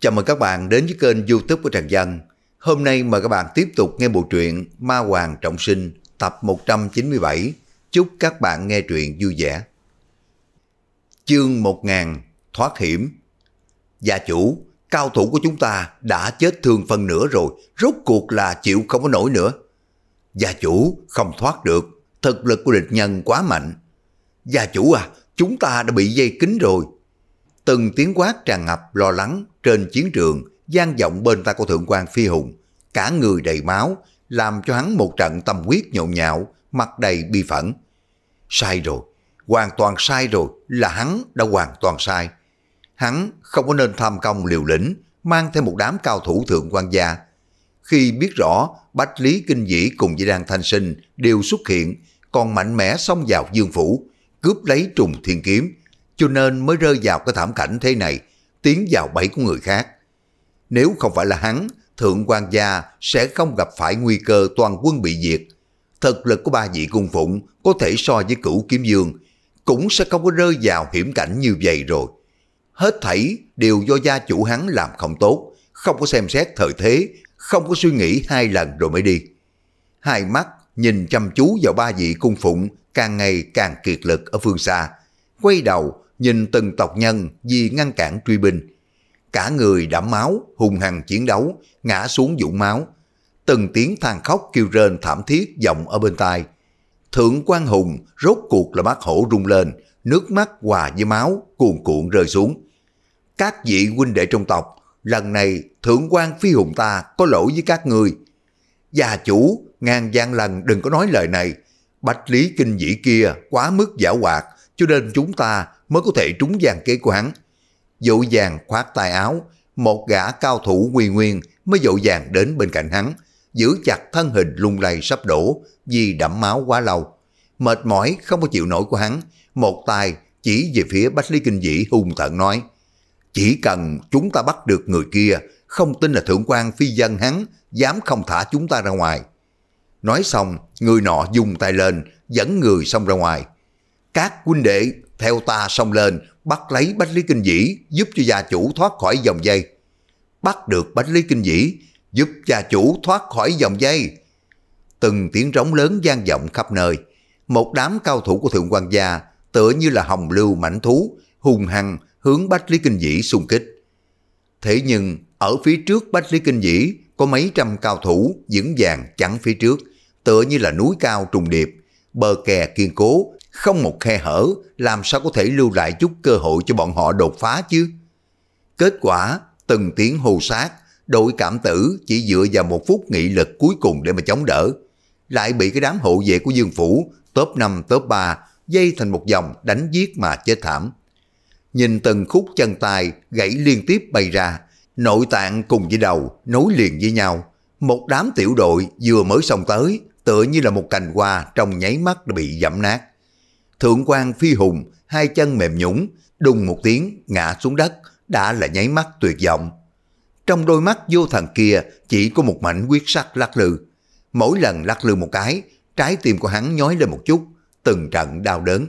Chào mừng các bạn đến với kênh youtube của Trần Dân. Hôm nay mời các bạn tiếp tục nghe bộ truyện Ma Hoàng Trọng Sinh tập 197. Chúc các bạn nghe truyện vui vẻ. Chương 1000 Thoát hiểm Gia chủ, cao thủ của chúng ta đã chết thương phân nửa rồi, rốt cuộc là chịu không có nổi nữa. Gia chủ không thoát được, thực lực của địch nhân quá mạnh. Gia chủ à, chúng ta đã bị dây kính rồi. Từng tiếng quát tràn ngập lo lắng trên chiến trường, gian vọng bên ta của Thượng quan Phi Hùng, cả người đầy máu, làm cho hắn một trận tâm huyết nhộn nhạo, mặt đầy bi phẫn. Sai rồi, hoàn toàn sai rồi, là hắn đã hoàn toàn sai. Hắn không có nên tham công liều lĩnh, mang theo một đám cao thủ thượng quan gia. Khi biết rõ Bách Lý Kinh Dĩ cùng với Đan Thanh Sinh đều xuất hiện, còn mạnh mẽ xông vào Dương Phủ, cướp lấy trùng thiên kiếm, cho nên mới rơi vào cái thảm cảnh thế này tiến vào bẫy của người khác. Nếu không phải là hắn, Thượng quan gia sẽ không gặp phải nguy cơ toàn quân bị diệt. Thực lực của ba vị cung phụng có thể so với cửu kiếm dương, cũng sẽ không có rơi vào hiểm cảnh như vậy rồi. Hết thảy đều do gia chủ hắn làm không tốt, không có xem xét thời thế, không có suy nghĩ hai lần rồi mới đi. Hai mắt nhìn chăm chú vào ba vị cung phụng càng ngày càng kiệt lực ở phương xa. Quay đầu nhìn từng tộc nhân vì ngăn cản truy binh. Cả người đẫm máu, hùng hằng chiến đấu, ngã xuống dũng máu. Từng tiếng than khóc kêu rên thảm thiết vọng ở bên tai. Thượng quan Hùng rốt cuộc là bác hổ rung lên, nước mắt hòa với máu cuồn cuộn rơi xuống. Các vị huynh đệ trong tộc, lần này thượng quan phi hùng ta có lỗi với các người. Gia chủ, ngàn gian lần đừng có nói lời này. Bạch lý kinh dĩ kia quá mức giả hoạt, cho nên chúng ta mới có thể trúng gian kế của hắn. Dỗ dàng khoát tay áo, một gã cao thủ quy nguyên mới dỗ dàng đến bên cạnh hắn, giữ chặt thân hình lung lay sắp đổ vì đẫm máu quá lâu. Mệt mỏi không có chịu nổi của hắn, một tay chỉ về phía Bách Lý Kinh Dĩ hung tợn nói. Chỉ cần chúng ta bắt được người kia, không tin là thượng quan phi dân hắn, dám không thả chúng ta ra ngoài. Nói xong, người nọ dùng tay lên, dẫn người xong ra ngoài. Các huynh đệ theo ta xông lên, bắt lấy Bách Lý Kinh Dĩ, giúp cho gia chủ thoát khỏi dòng dây. Bắt được Bách Lý Kinh Dĩ, giúp gia chủ thoát khỏi dòng dây. Từng tiếng rống lớn gian vọng khắp nơi. Một đám cao thủ của Thượng quan Gia tựa như là hồng lưu mảnh thú, hùng hăng hướng Bách Lý Kinh Dĩ xung kích. Thế nhưng, ở phía trước Bách Lý Kinh Dĩ có mấy trăm cao thủ vững vàng chắn phía trước, tựa như là núi cao trùng điệp, bờ kè kiên cố, không một khe hở, làm sao có thể lưu lại chút cơ hội cho bọn họ đột phá chứ? Kết quả, từng tiếng hô sát, đội cảm tử chỉ dựa vào một phút nghị lực cuối cùng để mà chống đỡ. Lại bị cái đám hộ vệ của Dương Phủ, top 5, top 3, dây thành một dòng đánh giết mà chết thảm. Nhìn từng khúc chân tay gãy liên tiếp bay ra, nội tạng cùng với đầu nối liền với nhau. Một đám tiểu đội vừa mới xong tới, tựa như là một cành hoa trong nháy mắt đã bị giảm nát. Thượng quan phi hùng, hai chân mềm nhũng, đùng một tiếng ngã xuống đất, đã là nháy mắt tuyệt vọng. Trong đôi mắt vô thần kia chỉ có một mảnh quyết sắc lắc lư. Mỗi lần lắc lư một cái, trái tim của hắn nhói lên một chút, từng trận đau đớn.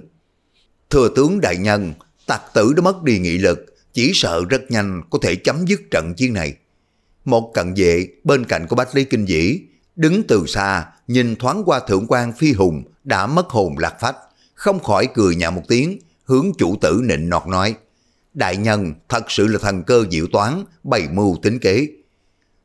Thừa tướng đại nhân, tặc tử đã mất đi nghị lực, chỉ sợ rất nhanh có thể chấm dứt trận chiến này. Một cận vệ bên cạnh của Bách Lý Kinh Dĩ, đứng từ xa nhìn thoáng qua thượng quan phi hùng đã mất hồn lạc phách không khỏi cười nhạo một tiếng, hướng chủ tử nịnh nọt nói. Đại nhân thật sự là thần cơ diệu toán, bày mưu tính kế.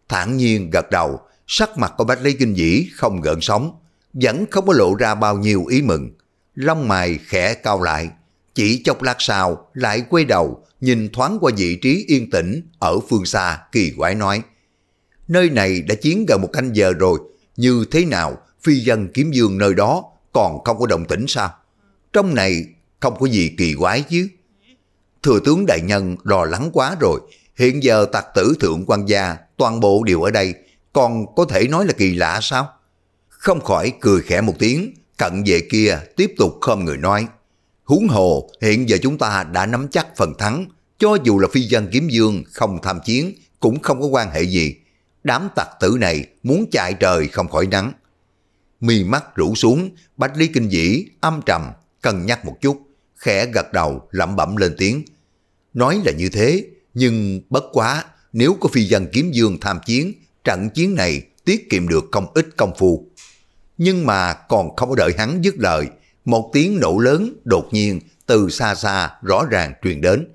Thản nhiên gật đầu, sắc mặt của Bách Lý Kinh Dĩ không gợn sóng, vẫn không có lộ ra bao nhiêu ý mừng. Lông mày khẽ cao lại, chỉ chốc lát sau lại quay đầu, nhìn thoáng qua vị trí yên tĩnh ở phương xa kỳ quái nói. Nơi này đã chiến gần một canh giờ rồi, như thế nào phi dân kiếm dương nơi đó còn không có động tĩnh sao? Trong này không có gì kỳ quái chứ. Thừa tướng đại nhân lo lắng quá rồi. Hiện giờ tặc tử thượng quan gia toàn bộ đều ở đây. Còn có thể nói là kỳ lạ sao? Không khỏi cười khẽ một tiếng. Cận về kia tiếp tục không người nói. Huống hồ hiện giờ chúng ta đã nắm chắc phần thắng. Cho dù là phi dân kiếm dương không tham chiến cũng không có quan hệ gì. Đám tặc tử này muốn chạy trời không khỏi nắng. Mi mắt rủ xuống, Bách Lý Kinh Dĩ âm trầm cân nhắc một chút, khẽ gật đầu lẩm bẩm lên tiếng. Nói là như thế, nhưng bất quá nếu có phi dân kiếm dương tham chiến, trận chiến này tiết kiệm được không ít công phu. Nhưng mà còn không có đợi hắn dứt lời, một tiếng nổ lớn đột nhiên từ xa xa rõ ràng truyền đến,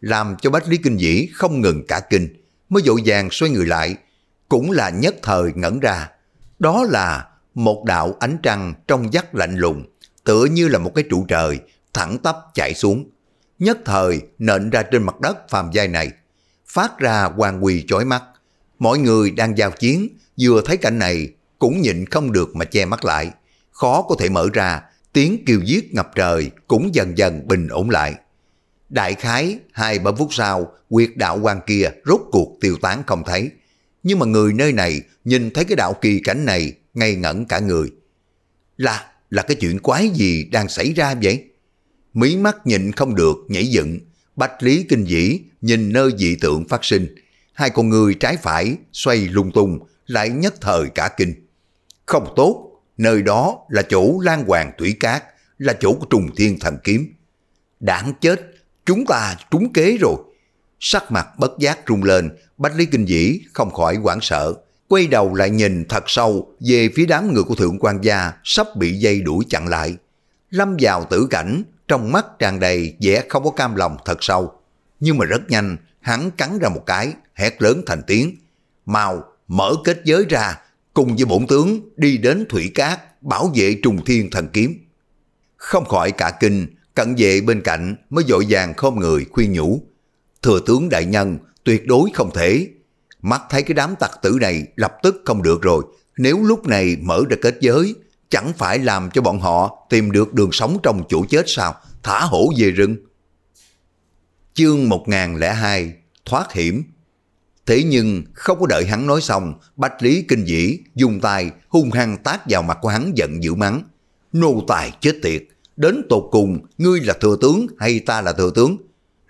làm cho Bách Lý Kinh Dĩ không ngừng cả kinh, mới dội vàng xoay người lại, cũng là nhất thời ngẩn ra. Đó là một đạo ánh trăng trong giấc lạnh lùng, tựa như là một cái trụ trời, thẳng tắp chạy xuống. Nhất thời nện ra trên mặt đất phàm giai này, phát ra quang quỳ chói mắt. Mọi người đang giao chiến, vừa thấy cảnh này cũng nhịn không được mà che mắt lại. Khó có thể mở ra, tiếng kêu giết ngập trời cũng dần dần bình ổn lại. Đại khái, hai ba phút sau, quyệt đạo quan kia rốt cuộc tiêu tán không thấy. Nhưng mà người nơi này nhìn thấy cái đạo kỳ cảnh này ngây ngẩn cả người. Là, là cái chuyện quái gì đang xảy ra vậy? Mí mắt nhịn không được, nhảy dựng, bách lý kinh dĩ, nhìn nơi dị tượng phát sinh. Hai con người trái phải, xoay lung tung, lại nhất thời cả kinh. Không tốt, nơi đó là chỗ lan hoàng thủy cát, là chỗ của trùng thiên thần kiếm. Đáng chết, chúng ta trúng kế rồi. Sắc mặt bất giác rung lên, Bách Lý Kinh Dĩ không khỏi hoảng sợ, quay đầu lại nhìn thật sâu về phía đám người của thượng quan gia sắp bị dây đuổi chặn lại. Lâm vào tử cảnh, trong mắt tràn đầy vẻ không có cam lòng thật sâu. Nhưng mà rất nhanh, hắn cắn ra một cái, hét lớn thành tiếng. Mau, mở kết giới ra, cùng với bổn tướng đi đến Thủy Cát, bảo vệ trùng thiên thần kiếm. Không khỏi cả kinh, cận vệ bên cạnh mới dội vàng không người khuyên nhủ. Thừa tướng đại nhân, tuyệt đối không thể, Mắt thấy cái đám tặc tử này lập tức không được rồi, nếu lúc này mở ra kết giới, chẳng phải làm cho bọn họ tìm được đường sống trong chỗ chết sao, thả hổ về rừng. Chương 1002 Thoát hiểm Thế nhưng không có đợi hắn nói xong, Bách Lý Kinh Dĩ dùng tay hung hăng tát vào mặt của hắn giận dữ mắng. Nô tài chết tiệt, đến tột cùng ngươi là thừa tướng hay ta là thừa tướng,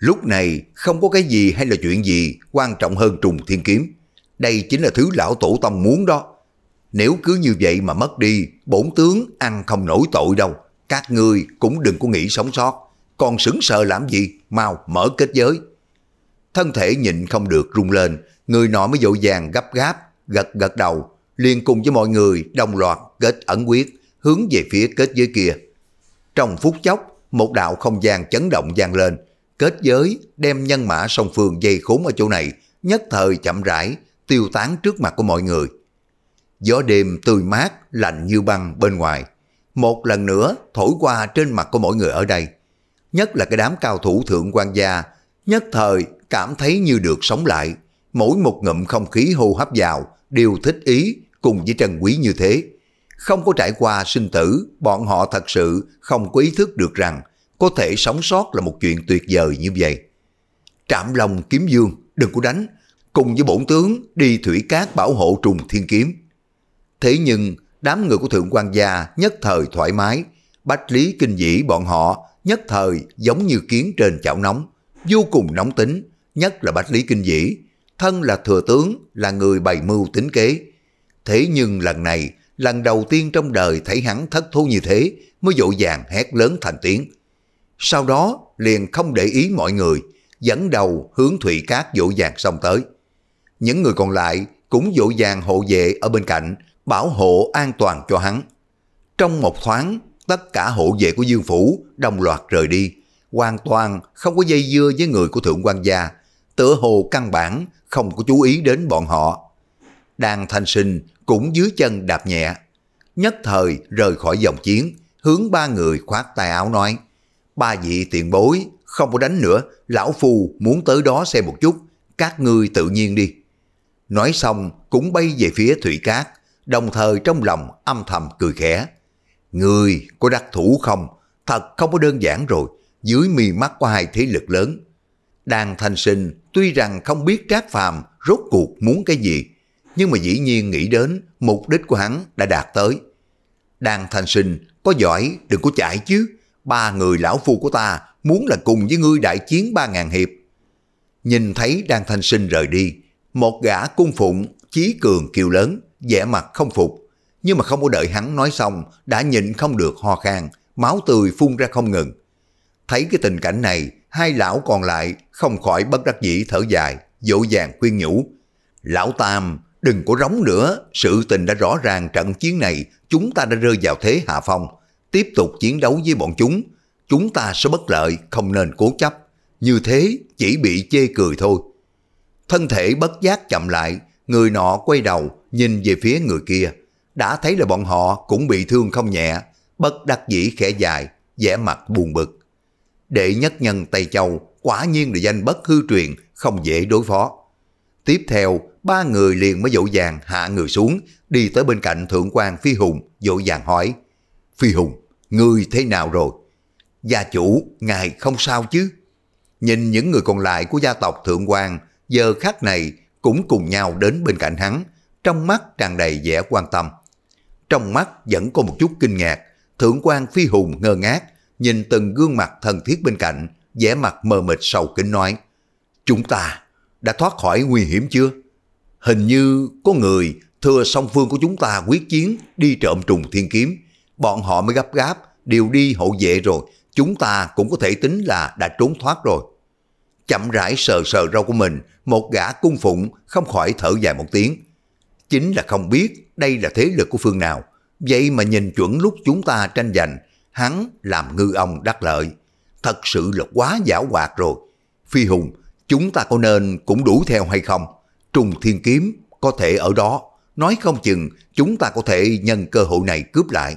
Lúc này không có cái gì hay là chuyện gì quan trọng hơn trùng thiên kiếm. Đây chính là thứ lão tổ tông muốn đó. Nếu cứ như vậy mà mất đi, bổn tướng ăn không nổi tội đâu. Các ngươi cũng đừng có nghĩ sống sót. Còn sững sờ làm gì, mau mở kết giới. Thân thể nhịn không được rung lên, người nọ mới dội vàng gấp gáp, gật gật đầu, liền cùng với mọi người đồng loạt kết ẩn quyết, hướng về phía kết giới kia. Trong phút chốc, một đạo không gian chấn động gian lên, kết giới đem nhân mã song phương dây khốn ở chỗ này, nhất thời chậm rãi, tiêu tán trước mặt của mọi người. Gió đêm tươi mát, lạnh như băng bên ngoài. Một lần nữa thổi qua trên mặt của mọi người ở đây. Nhất là cái đám cao thủ thượng quan gia, nhất thời cảm thấy như được sống lại. Mỗi một ngụm không khí hô hấp vào đều thích ý cùng với Trần Quý như thế. Không có trải qua sinh tử, bọn họ thật sự không có ý thức được rằng có thể sống sót là một chuyện tuyệt vời như vậy. Trạm lòng kiếm dương, đừng có đánh, cùng với bổn tướng đi thủy cát bảo hộ trùng thiên kiếm. Thế nhưng, đám người của thượng quan gia nhất thời thoải mái, bách lý kinh dĩ bọn họ nhất thời giống như kiến trên chảo nóng, vô cùng nóng tính, nhất là bách lý kinh dĩ, thân là thừa tướng, là người bày mưu tính kế. Thế nhưng lần này, lần đầu tiên trong đời thấy hắn thất thú như thế, mới dội vàng hét lớn thành tiếng. Sau đó liền không để ý mọi người, dẫn đầu hướng Thụy Cát dỗ dàng xong tới. Những người còn lại cũng dỗ dàng hộ vệ ở bên cạnh, bảo hộ an toàn cho hắn. Trong một thoáng, tất cả hộ vệ của Dương Phủ đồng loạt rời đi, hoàn toàn không có dây dưa với người của Thượng quan gia, tựa hồ căn bản không có chú ý đến bọn họ. Đàn thanh sinh cũng dưới chân đạp nhẹ, nhất thời rời khỏi dòng chiến, hướng ba người khoát tay áo nói ba vị tiền bối, không có đánh nữa, lão phu muốn tới đó xem một chút, các ngươi tự nhiên đi. Nói xong cũng bay về phía Thủy Cát, đồng thời trong lòng âm thầm cười khẽ. Người có đặc thủ không? Thật không có đơn giản rồi, dưới mì mắt của hai thế lực lớn. Đàn thanh sinh tuy rằng không biết trác phàm rốt cuộc muốn cái gì, nhưng mà dĩ nhiên nghĩ đến mục đích của hắn đã đạt tới. Đàn thanh sinh có giỏi đừng có chạy chứ, ba người lão phu của ta muốn là cùng với ngươi đại chiến ba ngàn hiệp. Nhìn thấy đang thanh sinh rời đi, một gã cung phụng, chí cường kiều lớn, vẻ mặt không phục. Nhưng mà không có đợi hắn nói xong, đã nhịn không được ho khan máu tươi phun ra không ngừng. Thấy cái tình cảnh này, hai lão còn lại không khỏi bất đắc dĩ thở dài, dỗ dàng khuyên nhủ. Lão Tam, đừng có rống nữa, sự tình đã rõ ràng trận chiến này chúng ta đã rơi vào thế hạ phong tiếp tục chiến đấu với bọn chúng, chúng ta sẽ bất lợi, không nên cố chấp. Như thế chỉ bị chê cười thôi. Thân thể bất giác chậm lại, người nọ quay đầu nhìn về phía người kia. Đã thấy là bọn họ cũng bị thương không nhẹ, bất đắc dĩ khẽ dài, vẻ mặt buồn bực. Đệ nhất nhân Tây Châu quả nhiên là danh bất hư truyền, không dễ đối phó. Tiếp theo, ba người liền mới dỗ dàng hạ người xuống, đi tới bên cạnh Thượng quan Phi Hùng, dỗ dàng hỏi. Phi Hùng, Người thế nào rồi? Gia chủ, ngài không sao chứ? Nhìn những người còn lại của gia tộc Thượng quan giờ khắc này cũng cùng nhau đến bên cạnh hắn, trong mắt tràn đầy vẻ quan tâm. Trong mắt vẫn có một chút kinh ngạc, Thượng quan Phi Hùng ngơ ngác, nhìn từng gương mặt thân thiết bên cạnh, vẻ mặt mờ mịt sầu kính nói, Chúng ta đã thoát khỏi nguy hiểm chưa? Hình như có người thừa song phương của chúng ta quyết chiến đi trộm trùng thiên kiếm bọn họ mới gấp gáp, đều đi hộ vệ rồi, chúng ta cũng có thể tính là đã trốn thoát rồi. Chậm rãi sờ sờ rau của mình, một gã cung phụng không khỏi thở dài một tiếng. Chính là không biết đây là thế lực của phương nào, vậy mà nhìn chuẩn lúc chúng ta tranh giành, hắn làm ngư ông đắc lợi. Thật sự là quá giả hoạt rồi. Phi Hùng, chúng ta có nên cũng đủ theo hay không? Trùng Thiên Kiếm có thể ở đó, nói không chừng chúng ta có thể nhân cơ hội này cướp lại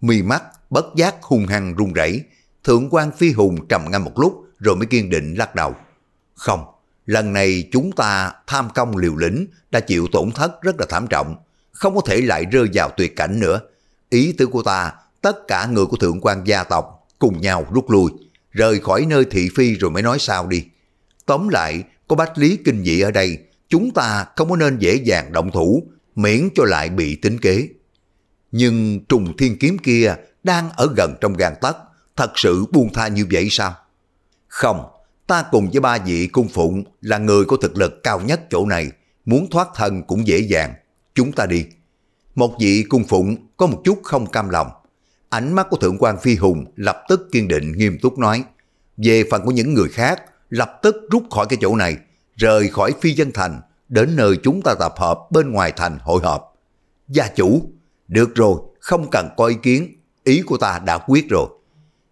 mì mắt bất giác hung hăng run rẩy thượng quan phi hùng trầm ngâm một lúc rồi mới kiên định lắc đầu không lần này chúng ta tham công liều lĩnh đã chịu tổn thất rất là thảm trọng không có thể lại rơi vào tuyệt cảnh nữa ý tứ của ta tất cả người của thượng quan gia tộc cùng nhau rút lui rời khỏi nơi thị phi rồi mới nói sao đi tóm lại có bách lý kinh dị ở đây chúng ta không có nên dễ dàng động thủ miễn cho lại bị tính kế nhưng trùng thiên kiếm kia đang ở gần trong gàn tấc, thật sự buông tha như vậy sao? Không, ta cùng với ba vị cung phụng là người có thực lực cao nhất chỗ này, muốn thoát thân cũng dễ dàng, chúng ta đi. Một vị cung phụng có một chút không cam lòng. Ánh mắt của Thượng quan Phi Hùng lập tức kiên định nghiêm túc nói. Về phần của những người khác, lập tức rút khỏi cái chỗ này, rời khỏi phi dân thành, đến nơi chúng ta tập hợp bên ngoài thành hội họp. Gia chủ, được rồi, không cần có ý kiến, ý của ta đã quyết rồi.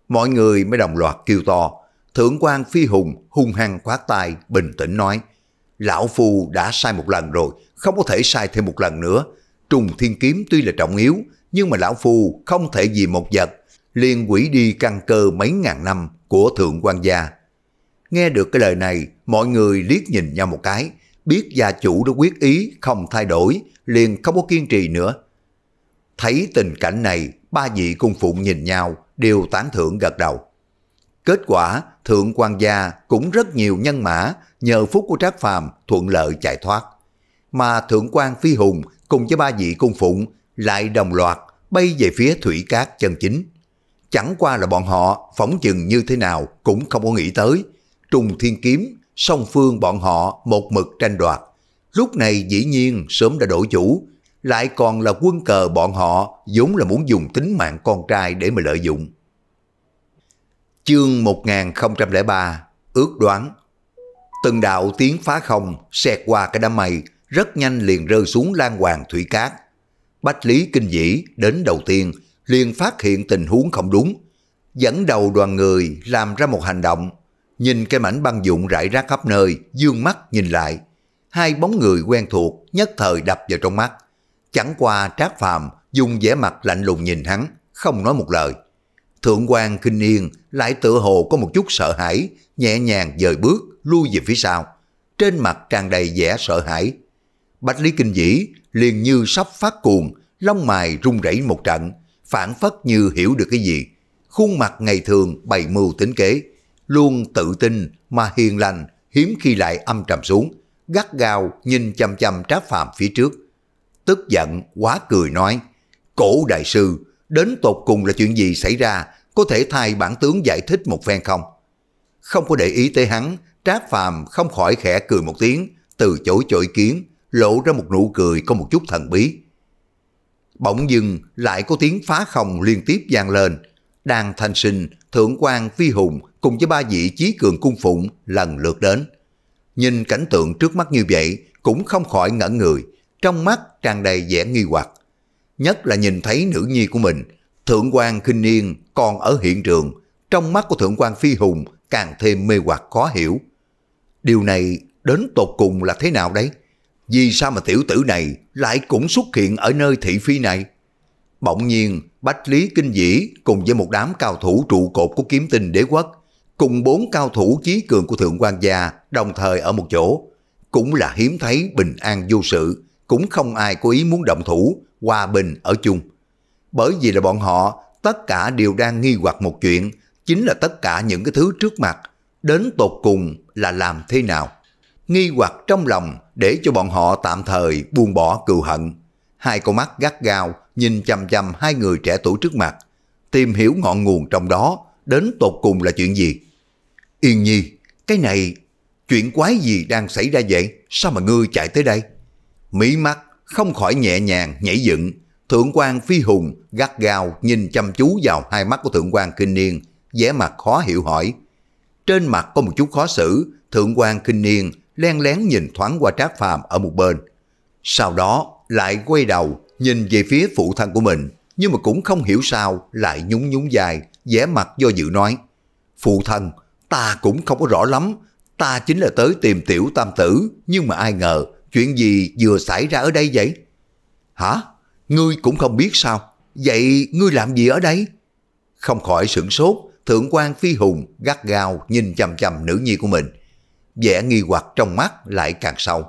Mọi người mới đồng loạt kêu to, thượng quan phi hùng hung hăng khoát tay bình tĩnh nói, lão phu đã sai một lần rồi, không có thể sai thêm một lần nữa. Trùng thiên kiếm tuy là trọng yếu, nhưng mà lão phu không thể vì một vật, liền quỷ đi căn cơ mấy ngàn năm của thượng quan gia. Nghe được cái lời này, mọi người liếc nhìn nhau một cái, biết gia chủ đã quyết ý không thay đổi, liền không có kiên trì nữa, Thấy tình cảnh này, ba vị cung phụng nhìn nhau, đều tán thưởng gật đầu. Kết quả, Thượng quan gia cũng rất nhiều nhân mã nhờ phúc của Trác Phàm thuận lợi chạy thoát. Mà Thượng quan Phi Hùng cùng với ba vị cung phụng lại đồng loạt bay về phía thủy cát chân chính. Chẳng qua là bọn họ phóng chừng như thế nào cũng không có nghĩ tới. Trùng thiên kiếm, song phương bọn họ một mực tranh đoạt. Lúc này dĩ nhiên sớm đã đổi chủ, lại còn là quân cờ bọn họ vốn là muốn dùng tính mạng con trai để mà lợi dụng. Chương 1003 Ước đoán Từng đạo tiếng phá không xẹt qua cái đám mây rất nhanh liền rơi xuống lan hoàng thủy cát. Bách Lý Kinh Dĩ đến đầu tiên liền phát hiện tình huống không đúng. Dẫn đầu đoàn người làm ra một hành động. Nhìn cái mảnh băng dụng rải rác khắp nơi, dương mắt nhìn lại. Hai bóng người quen thuộc nhất thời đập vào trong mắt. Chẳng qua Trác Phàm dùng vẻ mặt lạnh lùng nhìn hắn, không nói một lời. Thượng quan kinh yên lại tựa hồ có một chút sợ hãi, nhẹ nhàng dời bước, lui về phía sau. Trên mặt tràn đầy vẻ sợ hãi. Bách Lý Kinh Dĩ liền như sắp phát cuồng, lông mày rung rẩy một trận, phản phất như hiểu được cái gì. Khuôn mặt ngày thường bày mưu tính kế, luôn tự tin mà hiền lành, hiếm khi lại âm trầm xuống, gắt gao nhìn chằm chằm trác phàm phía trước tức giận, quá cười nói, cổ đại sư, đến tột cùng là chuyện gì xảy ra, có thể thay bản tướng giải thích một phen không? Không có để ý tới hắn, Trác Phàm không khỏi khẽ cười một tiếng, từ chối chổi kiến, lộ ra một nụ cười có một chút thần bí. Bỗng dưng lại có tiếng phá không liên tiếp vang lên, đang thanh sinh, thượng quan phi hùng cùng với ba vị chí cường cung phụng lần lượt đến. Nhìn cảnh tượng trước mắt như vậy cũng không khỏi ngẩn người, trong mắt tràn đầy vẻ nghi hoặc. Nhất là nhìn thấy nữ nhi của mình, thượng quan khinh niên còn ở hiện trường, trong mắt của thượng quan phi hùng càng thêm mê hoặc khó hiểu. Điều này đến tột cùng là thế nào đấy? Vì sao mà tiểu tử này lại cũng xuất hiện ở nơi thị phi này? Bỗng nhiên, Bách Lý Kinh Dĩ cùng với một đám cao thủ trụ cột của kiếm tinh đế quốc, cùng bốn cao thủ chí cường của Thượng quan gia đồng thời ở một chỗ, cũng là hiếm thấy bình an vô sự, cũng không ai có ý muốn động thủ, hòa bình ở chung. Bởi vì là bọn họ, tất cả đều đang nghi hoặc một chuyện, chính là tất cả những cái thứ trước mặt, đến tột cùng là làm thế nào. Nghi hoặc trong lòng để cho bọn họ tạm thời buông bỏ cừu hận. Hai con mắt gắt gao nhìn chằm chằm hai người trẻ tuổi trước mặt, tìm hiểu ngọn nguồn trong đó, đến tột cùng là chuyện gì. Yên nhi, cái này, chuyện quái gì đang xảy ra vậy? Sao mà ngươi chạy tới đây? mí mắt không khỏi nhẹ nhàng nhảy dựng. Thượng quan phi hùng gắt gao nhìn chăm chú vào hai mắt của thượng quan kinh niên, vẻ mặt khó hiểu hỏi. Trên mặt có một chút khó xử, thượng quan kinh niên len lén nhìn thoáng qua trác phàm ở một bên. Sau đó lại quay đầu nhìn về phía phụ thân của mình, nhưng mà cũng không hiểu sao lại nhún nhún dài, vẻ mặt do dự nói. Phụ thân, ta cũng không có rõ lắm, ta chính là tới tìm tiểu tam tử, nhưng mà ai ngờ Chuyện gì vừa xảy ra ở đây vậy? Hả? Ngươi cũng không biết sao? Vậy ngươi làm gì ở đây? Không khỏi sửng sốt, thượng quan phi hùng gắt gao nhìn chằm chằm nữ nhi của mình. vẻ nghi hoặc trong mắt lại càng sâu.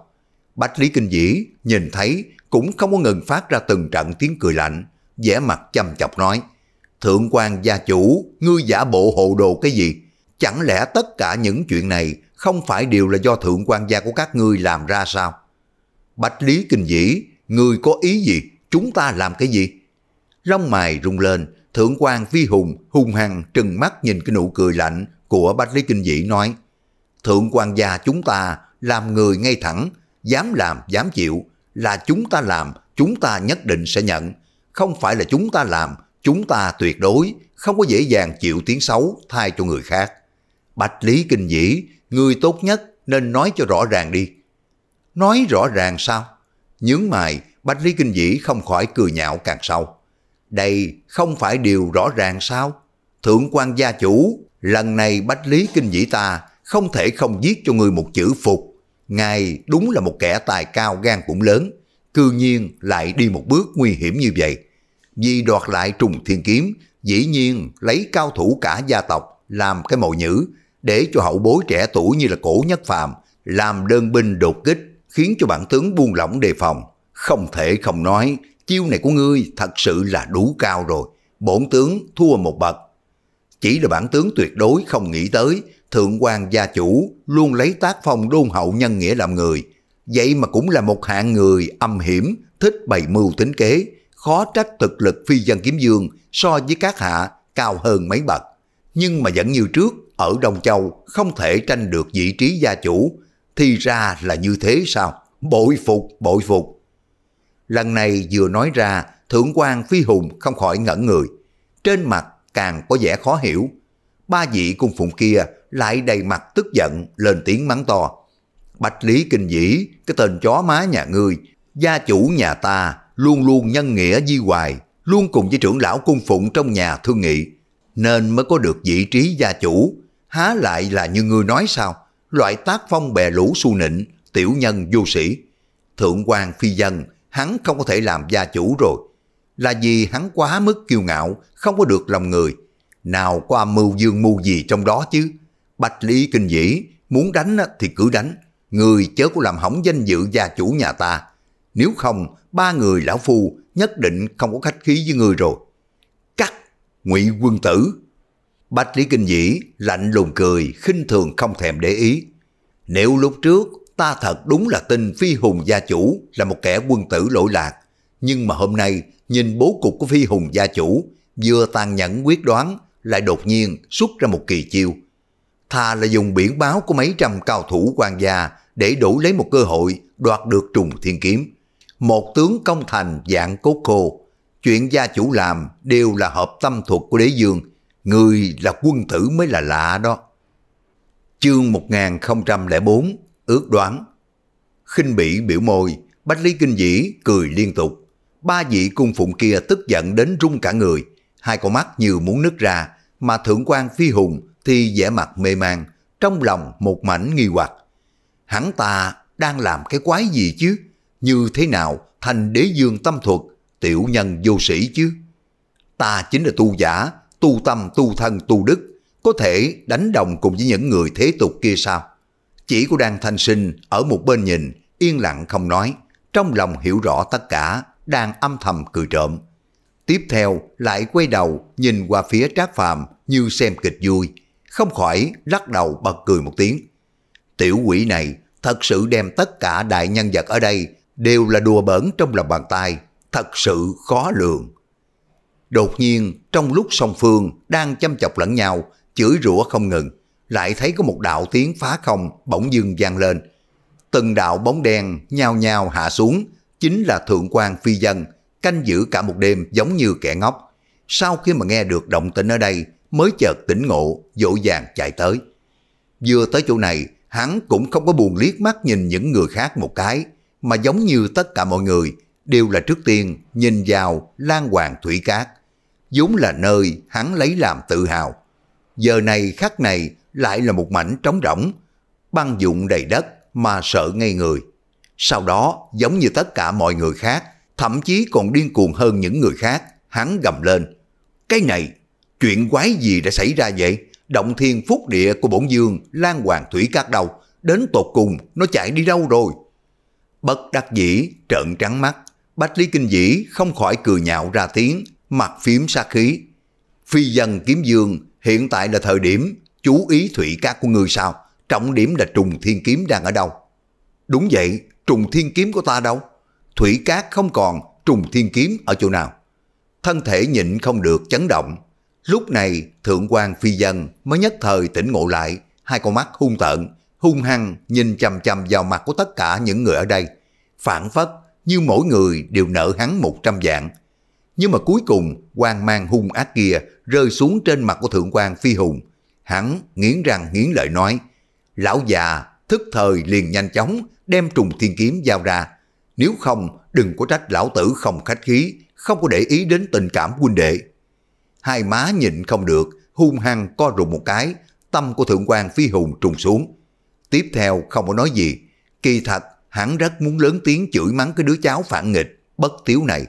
Bách Lý Kinh Dĩ nhìn thấy cũng không có ngừng phát ra từng trận tiếng cười lạnh, vẻ mặt chăm chọc nói. Thượng quan gia chủ, ngươi giả bộ hồ đồ cái gì? Chẳng lẽ tất cả những chuyện này không phải đều là do thượng quan gia của các ngươi làm ra sao? Bạch Lý Kinh Dĩ, người có ý gì? Chúng ta làm cái gì? Rong mày rung lên, thượng quan phi hùng hung hăng trừng mắt nhìn cái nụ cười lạnh của Bạch Lý Kinh Dĩ nói Thượng quan gia chúng ta làm người ngay thẳng, dám làm dám chịu, là chúng ta làm chúng ta nhất định sẽ nhận, không phải là chúng ta làm chúng ta tuyệt đối không có dễ dàng chịu tiếng xấu thay cho người khác. Bạch Lý Kinh Dĩ, người tốt nhất nên nói cho rõ ràng đi, Nói rõ ràng sao? Nhướng mày, Bách Lý Kinh Dĩ không khỏi cười nhạo càng sâu. Đây không phải điều rõ ràng sao? Thượng quan gia chủ, lần này Bách Lý Kinh Dĩ ta không thể không viết cho người một chữ phục. Ngài đúng là một kẻ tài cao gan cũng lớn, cư nhiên lại đi một bước nguy hiểm như vậy. Vì đoạt lại trùng thiên kiếm, dĩ nhiên lấy cao thủ cả gia tộc làm cái mồi nhữ để cho hậu bối trẻ tuổi như là cổ nhất phàm làm đơn binh đột kích khiến cho bản tướng buông lỏng đề phòng. Không thể không nói, chiêu này của ngươi thật sự là đủ cao rồi. Bổn tướng thua một bậc. Chỉ là bản tướng tuyệt đối không nghĩ tới, thượng quan gia chủ luôn lấy tác phong đôn hậu nhân nghĩa làm người. Vậy mà cũng là một hạng người âm hiểm, thích bày mưu tính kế, khó trách thực lực phi dân kiếm dương so với các hạ cao hơn mấy bậc. Nhưng mà vẫn như trước, ở Đông Châu không thể tranh được vị trí gia chủ, thì ra là như thế sao? Bội phục, bội phục. Lần này vừa nói ra, thượng quan phi hùng không khỏi ngẩn người. Trên mặt càng có vẻ khó hiểu. Ba vị cung phụng kia lại đầy mặt tức giận lên tiếng mắng to. Bạch Lý Kinh Dĩ, cái tên chó má nhà ngươi, gia chủ nhà ta luôn luôn nhân nghĩa di hoài, luôn cùng với trưởng lão cung phụng trong nhà thương nghị, nên mới có được vị trí gia chủ, há lại là như ngươi nói sao? loại tác phong bè lũ su nịnh, tiểu nhân vô sĩ. Thượng quan phi dân, hắn không có thể làm gia chủ rồi. Là vì hắn quá mức kiêu ngạo, không có được lòng người. Nào qua mưu dương mưu gì trong đó chứ. Bạch Lý Kinh Dĩ, muốn đánh thì cứ đánh. Người chớ có làm hỏng danh dự gia chủ nhà ta. Nếu không, ba người lão phu nhất định không có khách khí với người rồi. Cắt! ngụy quân tử Bách Lý Kinh Dĩ lạnh lùng cười, khinh thường không thèm để ý. Nếu lúc trước ta thật đúng là tin Phi Hùng gia chủ là một kẻ quân tử lỗi lạc, nhưng mà hôm nay nhìn bố cục của Phi Hùng gia chủ vừa tàn nhẫn quyết đoán lại đột nhiên xuất ra một kỳ chiêu. Thà là dùng biển báo của mấy trăm cao thủ quan gia để đổi lấy một cơ hội đoạt được trùng thiên kiếm. Một tướng công thành dạng cốt khô, chuyện gia chủ làm đều là hợp tâm thuật của đế dương, người là quân tử mới là lạ đó. Chương 1004 ước đoán khinh bỉ biểu môi, Bách Lý Kinh Dĩ cười liên tục. Ba vị cung phụng kia tức giận đến rung cả người, hai con mắt như muốn nứt ra, mà thượng quan phi hùng thì vẻ mặt mê man, trong lòng một mảnh nghi hoặc. Hắn ta đang làm cái quái gì chứ? Như thế nào thành đế dương tâm thuật, tiểu nhân vô sĩ chứ? Ta chính là tu giả, tu tâm tu thân tu đức, có thể đánh đồng cùng với những người thế tục kia sao? Chỉ của đang thanh sinh ở một bên nhìn, yên lặng không nói, trong lòng hiểu rõ tất cả, đang âm thầm cười trộm. Tiếp theo lại quay đầu nhìn qua phía Trác Phàm như xem kịch vui, không khỏi lắc đầu bật cười một tiếng. Tiểu quỷ này thật sự đem tất cả đại nhân vật ở đây đều là đùa bỡn trong lòng bàn tay, thật sự khó lường. Đột nhiên, trong lúc song phương đang chăm chọc lẫn nhau, chửi rủa không ngừng, lại thấy có một đạo tiếng phá không bỗng dưng vang lên. Từng đạo bóng đen nhao nhao hạ xuống, chính là thượng quan phi dân, canh giữ cả một đêm giống như kẻ ngốc. Sau khi mà nghe được động tĩnh ở đây, mới chợt tỉnh ngộ, dỗ dàng chạy tới. Vừa tới chỗ này, hắn cũng không có buồn liếc mắt nhìn những người khác một cái, mà giống như tất cả mọi người đều là trước tiên nhìn vào lan hoàng thủy cát vốn là nơi hắn lấy làm tự hào. Giờ này khắc này lại là một mảnh trống rỗng, băng dụng đầy đất mà sợ ngây người. Sau đó, giống như tất cả mọi người khác, thậm chí còn điên cuồng hơn những người khác, hắn gầm lên. Cái này, chuyện quái gì đã xảy ra vậy? Động thiên phúc địa của bổn dương lan hoàng thủy các đầu, đến tột cùng nó chạy đi đâu rồi? Bất đắc dĩ, trợn trắng mắt, Bách Lý Kinh Dĩ không khỏi cười nhạo ra tiếng, mặt phím sát khí. Phi dân kiếm dương hiện tại là thời điểm chú ý thủy cát của người sao, trọng điểm là trùng thiên kiếm đang ở đâu. Đúng vậy, trùng thiên kiếm của ta đâu? Thủy cát không còn, trùng thiên kiếm ở chỗ nào? Thân thể nhịn không được chấn động. Lúc này, thượng quan phi dân mới nhất thời tỉnh ngộ lại, hai con mắt hung tợn, hung hăng nhìn chằm chằm vào mặt của tất cả những người ở đây. Phản phất như mỗi người đều nợ hắn một trăm dạng, nhưng mà cuối cùng, quan mang hung ác kia rơi xuống trên mặt của thượng quan phi hùng. Hắn nghiến răng nghiến lợi nói, lão già thức thời liền nhanh chóng đem trùng thiên kiếm giao ra. Nếu không, đừng có trách lão tử không khách khí, không có để ý đến tình cảm huynh đệ. Hai má nhịn không được, hung hăng co rụt một cái, tâm của thượng quan phi hùng trùng xuống. Tiếp theo không có nói gì, kỳ thật hắn rất muốn lớn tiếng chửi mắng cái đứa cháu phản nghịch, bất tiếu này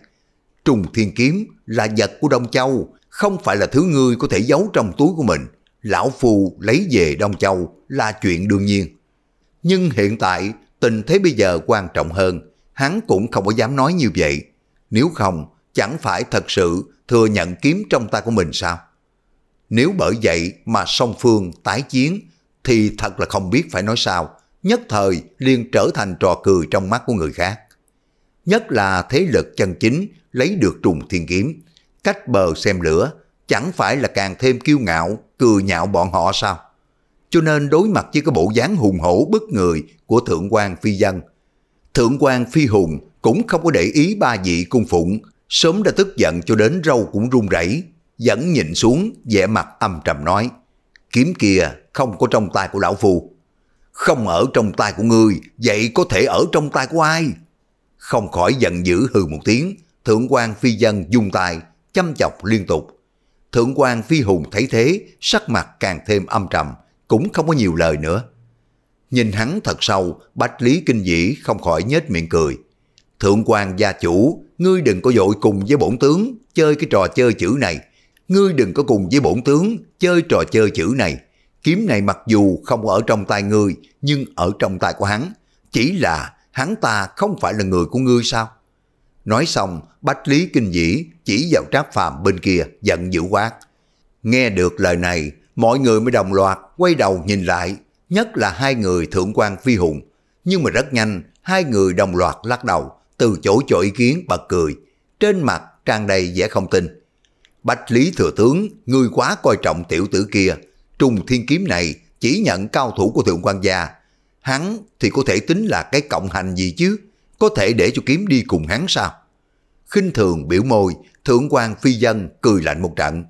trùng thiên kiếm là vật của Đông Châu, không phải là thứ ngươi có thể giấu trong túi của mình. Lão Phu lấy về Đông Châu là chuyện đương nhiên. Nhưng hiện tại, tình thế bây giờ quan trọng hơn, hắn cũng không có dám nói như vậy. Nếu không, chẳng phải thật sự thừa nhận kiếm trong tay của mình sao? Nếu bởi vậy mà song phương tái chiến, thì thật là không biết phải nói sao, nhất thời liền trở thành trò cười trong mắt của người khác nhất là thế lực chân chính lấy được trùng thiên kiếm, cách bờ xem lửa, chẳng phải là càng thêm kiêu ngạo, cười nhạo bọn họ sao? Cho nên đối mặt với cái bộ dáng hùng hổ bất người của Thượng quan Phi Dân, Thượng quan Phi Hùng cũng không có để ý ba vị cung phụng, sớm đã tức giận cho đến râu cũng run rẩy, vẫn nhìn xuống vẻ mặt âm trầm nói, kiếm kia không có trong tay của lão phù. Không ở trong tay của ngươi, vậy có thể ở trong tay của ai? không khỏi giận dữ hừ một tiếng, thượng quan phi dân dung tài, chăm chọc liên tục. Thượng quan phi hùng thấy thế, sắc mặt càng thêm âm trầm, cũng không có nhiều lời nữa. Nhìn hắn thật sâu, bách lý kinh dĩ không khỏi nhếch miệng cười. Thượng quan gia chủ, ngươi đừng có dội cùng với bổn tướng chơi cái trò chơi chữ này. Ngươi đừng có cùng với bổn tướng chơi trò chơi chữ này. Kiếm này mặc dù không ở trong tay ngươi, nhưng ở trong tay của hắn. Chỉ là hắn ta không phải là người của ngươi sao? Nói xong, Bách Lý Kinh Dĩ chỉ vào Trác Phàm bên kia giận dữ quát. Nghe được lời này, mọi người mới đồng loạt quay đầu nhìn lại, nhất là hai người thượng quan phi hùng. Nhưng mà rất nhanh, hai người đồng loạt lắc đầu, từ chỗ chỗ ý kiến bật cười. Trên mặt tràn đầy vẻ không tin. Bách Lý Thừa Tướng, ngươi quá coi trọng tiểu tử kia. Trùng thiên kiếm này chỉ nhận cao thủ của thượng quan gia, Hắn thì có thể tính là cái cộng hành gì chứ? Có thể để cho kiếm đi cùng hắn sao? khinh thường biểu môi, thượng quan phi dân cười lạnh một trận.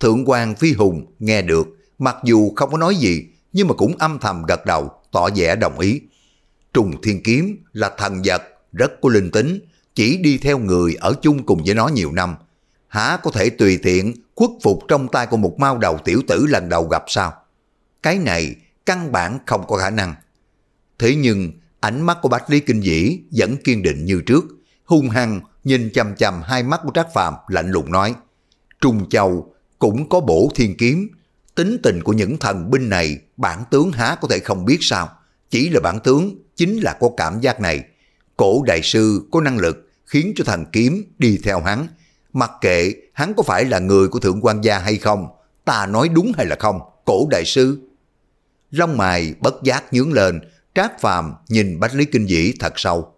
Thượng quan phi hùng nghe được, mặc dù không có nói gì, nhưng mà cũng âm thầm gật đầu, tỏ vẻ đồng ý. Trùng thiên kiếm là thần vật, rất có linh tính, chỉ đi theo người ở chung cùng với nó nhiều năm. Há có thể tùy tiện khuất phục trong tay của một mao đầu tiểu tử lần đầu gặp sao? Cái này căn bản không có khả năng. Thế nhưng, ánh mắt của Bạch Lý Kinh Dĩ vẫn kiên định như trước, hung hăng nhìn chằm chằm hai mắt của Trác phạm lạnh lùng nói: "Trung Châu cũng có bổ thiên kiếm, tính tình của những thần binh này bản tướng há có thể không biết sao? Chỉ là bản tướng chính là có cảm giác này. Cổ đại sư có năng lực khiến cho thần kiếm đi theo hắn, mặc kệ hắn có phải là người của thượng quan gia hay không, ta nói đúng hay là không, cổ đại sư." Lông mài bất giác nhướng lên, Trác Phàm nhìn Bách Lý Kinh Dĩ thật sâu.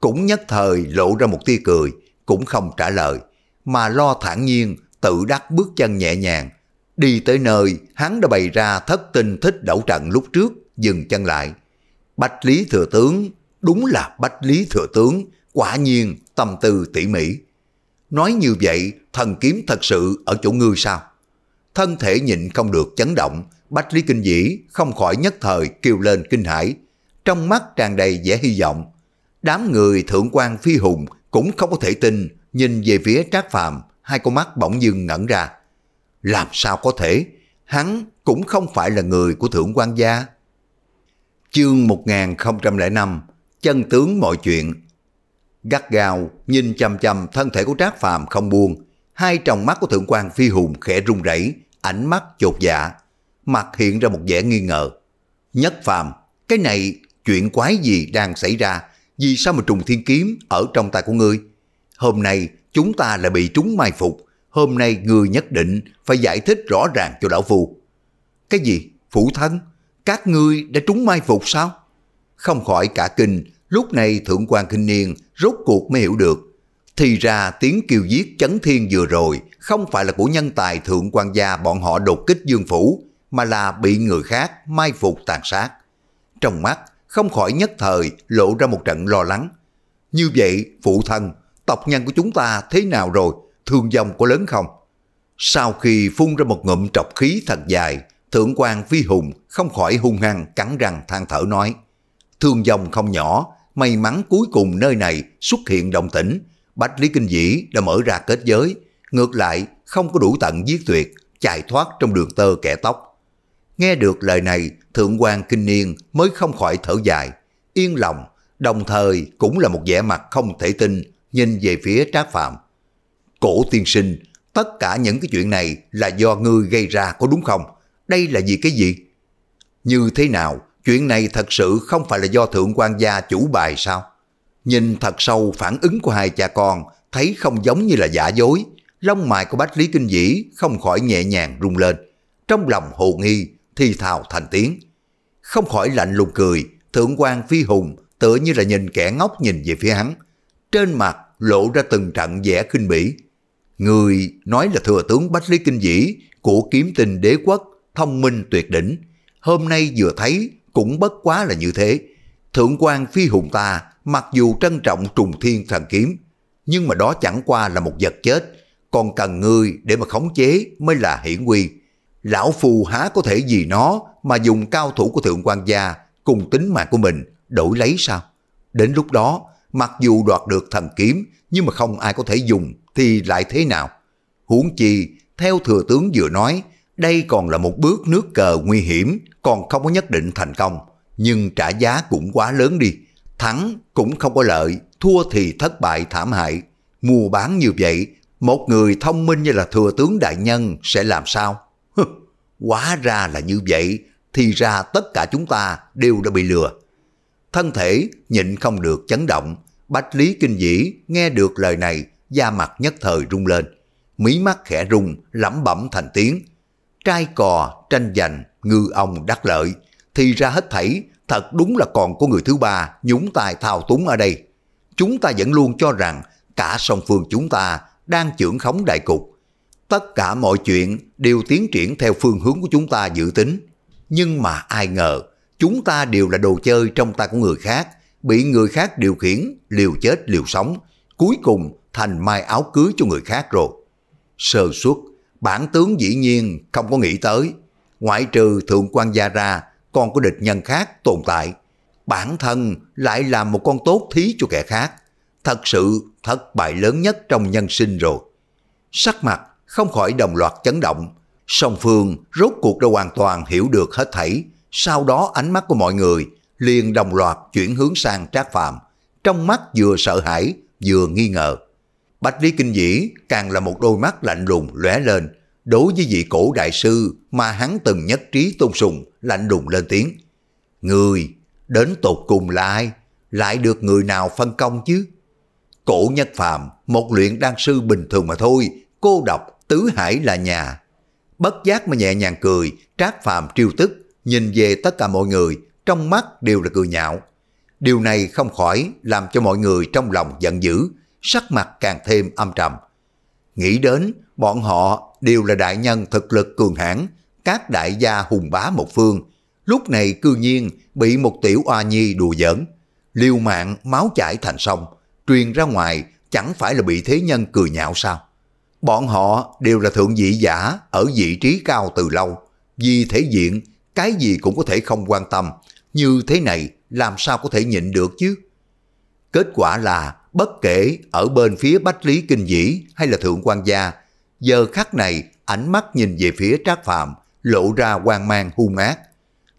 Cũng nhất thời lộ ra một tia cười, cũng không trả lời, mà lo thản nhiên, tự đắc bước chân nhẹ nhàng. Đi tới nơi, hắn đã bày ra thất tình thích đấu trận lúc trước, dừng chân lại. Bách Lý Thừa Tướng, đúng là Bách Lý Thừa Tướng, quả nhiên tâm tư tỉ mỉ. Nói như vậy, thần kiếm thật sự ở chỗ ngươi sao? Thân thể nhịn không được chấn động, Bách Lý Kinh Dĩ không khỏi nhất thời kêu lên kinh hãi, trong mắt tràn đầy vẻ hy vọng. Đám người thượng quan phi hùng cũng không có thể tin, nhìn về phía Trác Phàm, hai con mắt bỗng dưng ngẩn ra. Làm sao có thể? Hắn cũng không phải là người của thượng quan gia. Chương 1005 Chân tướng mọi chuyện Gắt gào nhìn chằm chằm thân thể của Trác Phàm không buông, hai tròng mắt của thượng quan phi hùng khẽ run rẩy, ánh mắt chột dạ, mặt hiện ra một vẻ nghi ngờ. Nhất Phàm, cái này chuyện quái gì đang xảy ra, vì sao mà trùng thiên kiếm ở trong tay của ngươi? Hôm nay chúng ta lại bị chúng mai phục, hôm nay ngươi nhất định phải giải thích rõ ràng cho lão phù. Cái gì? Phủ thân? Các ngươi đã trúng mai phục sao? Không khỏi cả kinh, lúc này thượng quan kinh niên rốt cuộc mới hiểu được. Thì ra tiếng kiều giết chấn thiên vừa rồi không phải là của nhân tài thượng quan gia bọn họ đột kích dương phủ, mà là bị người khác mai phục tàn sát. Trong mắt, không khỏi nhất thời lộ ra một trận lo lắng. Như vậy, phụ thân, tộc nhân của chúng ta thế nào rồi? Thương vong có lớn không? Sau khi phun ra một ngụm trọc khí thật dài, Thượng quan Phi Hùng không khỏi hung hăng cắn răng than thở nói. Thương vong không nhỏ, may mắn cuối cùng nơi này xuất hiện đồng tĩnh. Bách Lý Kinh Dĩ đã mở ra kết giới, ngược lại không có đủ tận giết tuyệt, chạy thoát trong đường tơ kẻ tóc. Nghe được lời này, Thượng quan Kinh Niên mới không khỏi thở dài, yên lòng, đồng thời cũng là một vẻ mặt không thể tin, nhìn về phía Trác Phạm. Cổ tiên sinh, tất cả những cái chuyện này là do ngươi gây ra có đúng không? Đây là vì cái gì? Như thế nào, chuyện này thật sự không phải là do Thượng quan gia chủ bài sao? Nhìn thật sâu phản ứng của hai cha con, thấy không giống như là giả dối, lông mày của Bách Lý Kinh Dĩ không khỏi nhẹ nhàng rung lên. Trong lòng hồ nghi, thì thào thành tiếng. Không khỏi lạnh lùng cười, thượng quan phi hùng tựa như là nhìn kẻ ngốc nhìn về phía hắn. Trên mặt lộ ra từng trận vẻ khinh bỉ. Người nói là thừa tướng Bách Lý Kinh Dĩ của kiếm tình đế quốc, thông minh tuyệt đỉnh. Hôm nay vừa thấy cũng bất quá là như thế. Thượng quan phi hùng ta mặc dù trân trọng trùng thiên thần kiếm, nhưng mà đó chẳng qua là một vật chết, còn cần người để mà khống chế mới là hiển quy. Lão phù há có thể gì nó mà dùng cao thủ của thượng quan gia cùng tính mạng của mình đổi lấy sao? Đến lúc đó, mặc dù đoạt được thần kiếm nhưng mà không ai có thể dùng thì lại thế nào? Huống chi, theo thừa tướng vừa nói, đây còn là một bước nước cờ nguy hiểm, còn không có nhất định thành công. Nhưng trả giá cũng quá lớn đi. Thắng cũng không có lợi, thua thì thất bại thảm hại. Mua bán như vậy, một người thông minh như là thừa tướng đại nhân sẽ làm sao? Quá ra là như vậy, thì ra tất cả chúng ta đều đã bị lừa. Thân thể nhịn không được chấn động, Bách Lý Kinh Dĩ nghe được lời này, da mặt nhất thời rung lên. Mí mắt khẽ rung, lẩm bẩm thành tiếng. Trai cò, tranh giành, ngư ông đắc lợi. Thì ra hết thảy, thật đúng là còn có người thứ ba nhúng tay thao túng ở đây. Chúng ta vẫn luôn cho rằng cả song phương chúng ta đang trưởng khống đại cục, Tất cả mọi chuyện đều tiến triển theo phương hướng của chúng ta dự tính. Nhưng mà ai ngờ, chúng ta đều là đồ chơi trong tay của người khác, bị người khác điều khiển, liều chết liều sống, cuối cùng thành mai áo cưới cho người khác rồi. Sơ suất, bản tướng dĩ nhiên không có nghĩ tới, ngoại trừ thượng quan gia ra, còn có địch nhân khác tồn tại. Bản thân lại làm một con tốt thí cho kẻ khác. Thật sự thất bại lớn nhất trong nhân sinh rồi. Sắc mặt không khỏi đồng loạt chấn động. Song Phương rốt cuộc đã hoàn toàn hiểu được hết thảy, sau đó ánh mắt của mọi người liền đồng loạt chuyển hướng sang Trác Phàm, trong mắt vừa sợ hãi vừa nghi ngờ. Bạch Lý Kinh Dĩ càng là một đôi mắt lạnh lùng lóe lên, đối với vị cổ đại sư mà hắn từng nhất trí tôn sùng, lạnh lùng lên tiếng. Người, đến tột cùng là ai? Lại được người nào phân công chứ? Cổ nhất phàm, một luyện đan sư bình thường mà thôi, cô độc tứ hải là nhà. Bất giác mà nhẹ nhàng cười, trác phàm triêu tức, nhìn về tất cả mọi người, trong mắt đều là cười nhạo. Điều này không khỏi làm cho mọi người trong lòng giận dữ, sắc mặt càng thêm âm trầm. Nghĩ đến, bọn họ đều là đại nhân thực lực cường hãn, các đại gia hùng bá một phương. Lúc này cư nhiên bị một tiểu oa nhi đùa giỡn, liều mạng máu chảy thành sông, truyền ra ngoài chẳng phải là bị thế nhân cười nhạo sao? Bọn họ đều là thượng vị giả ở vị trí cao từ lâu. Vì thể diện, cái gì cũng có thể không quan tâm. Như thế này, làm sao có thể nhịn được chứ? Kết quả là, bất kể ở bên phía Bách Lý Kinh Dĩ hay là Thượng quan Gia, giờ khắc này ánh mắt nhìn về phía Trác Phạm lộ ra quan mang hung ác.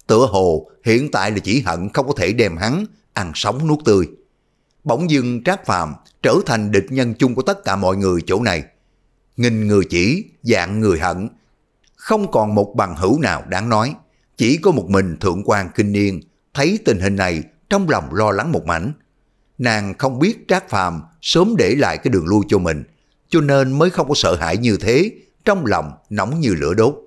Tựa hồ hiện tại là chỉ hận không có thể đem hắn ăn sống nuốt tươi. Bỗng dưng Trác Phạm trở thành địch nhân chung của tất cả mọi người chỗ này nghìn người chỉ, dạng người hận. Không còn một bằng hữu nào đáng nói, chỉ có một mình Thượng quan Kinh Niên thấy tình hình này trong lòng lo lắng một mảnh. Nàng không biết Trác Phàm sớm để lại cái đường lui cho mình, cho nên mới không có sợ hãi như thế, trong lòng nóng như lửa đốt.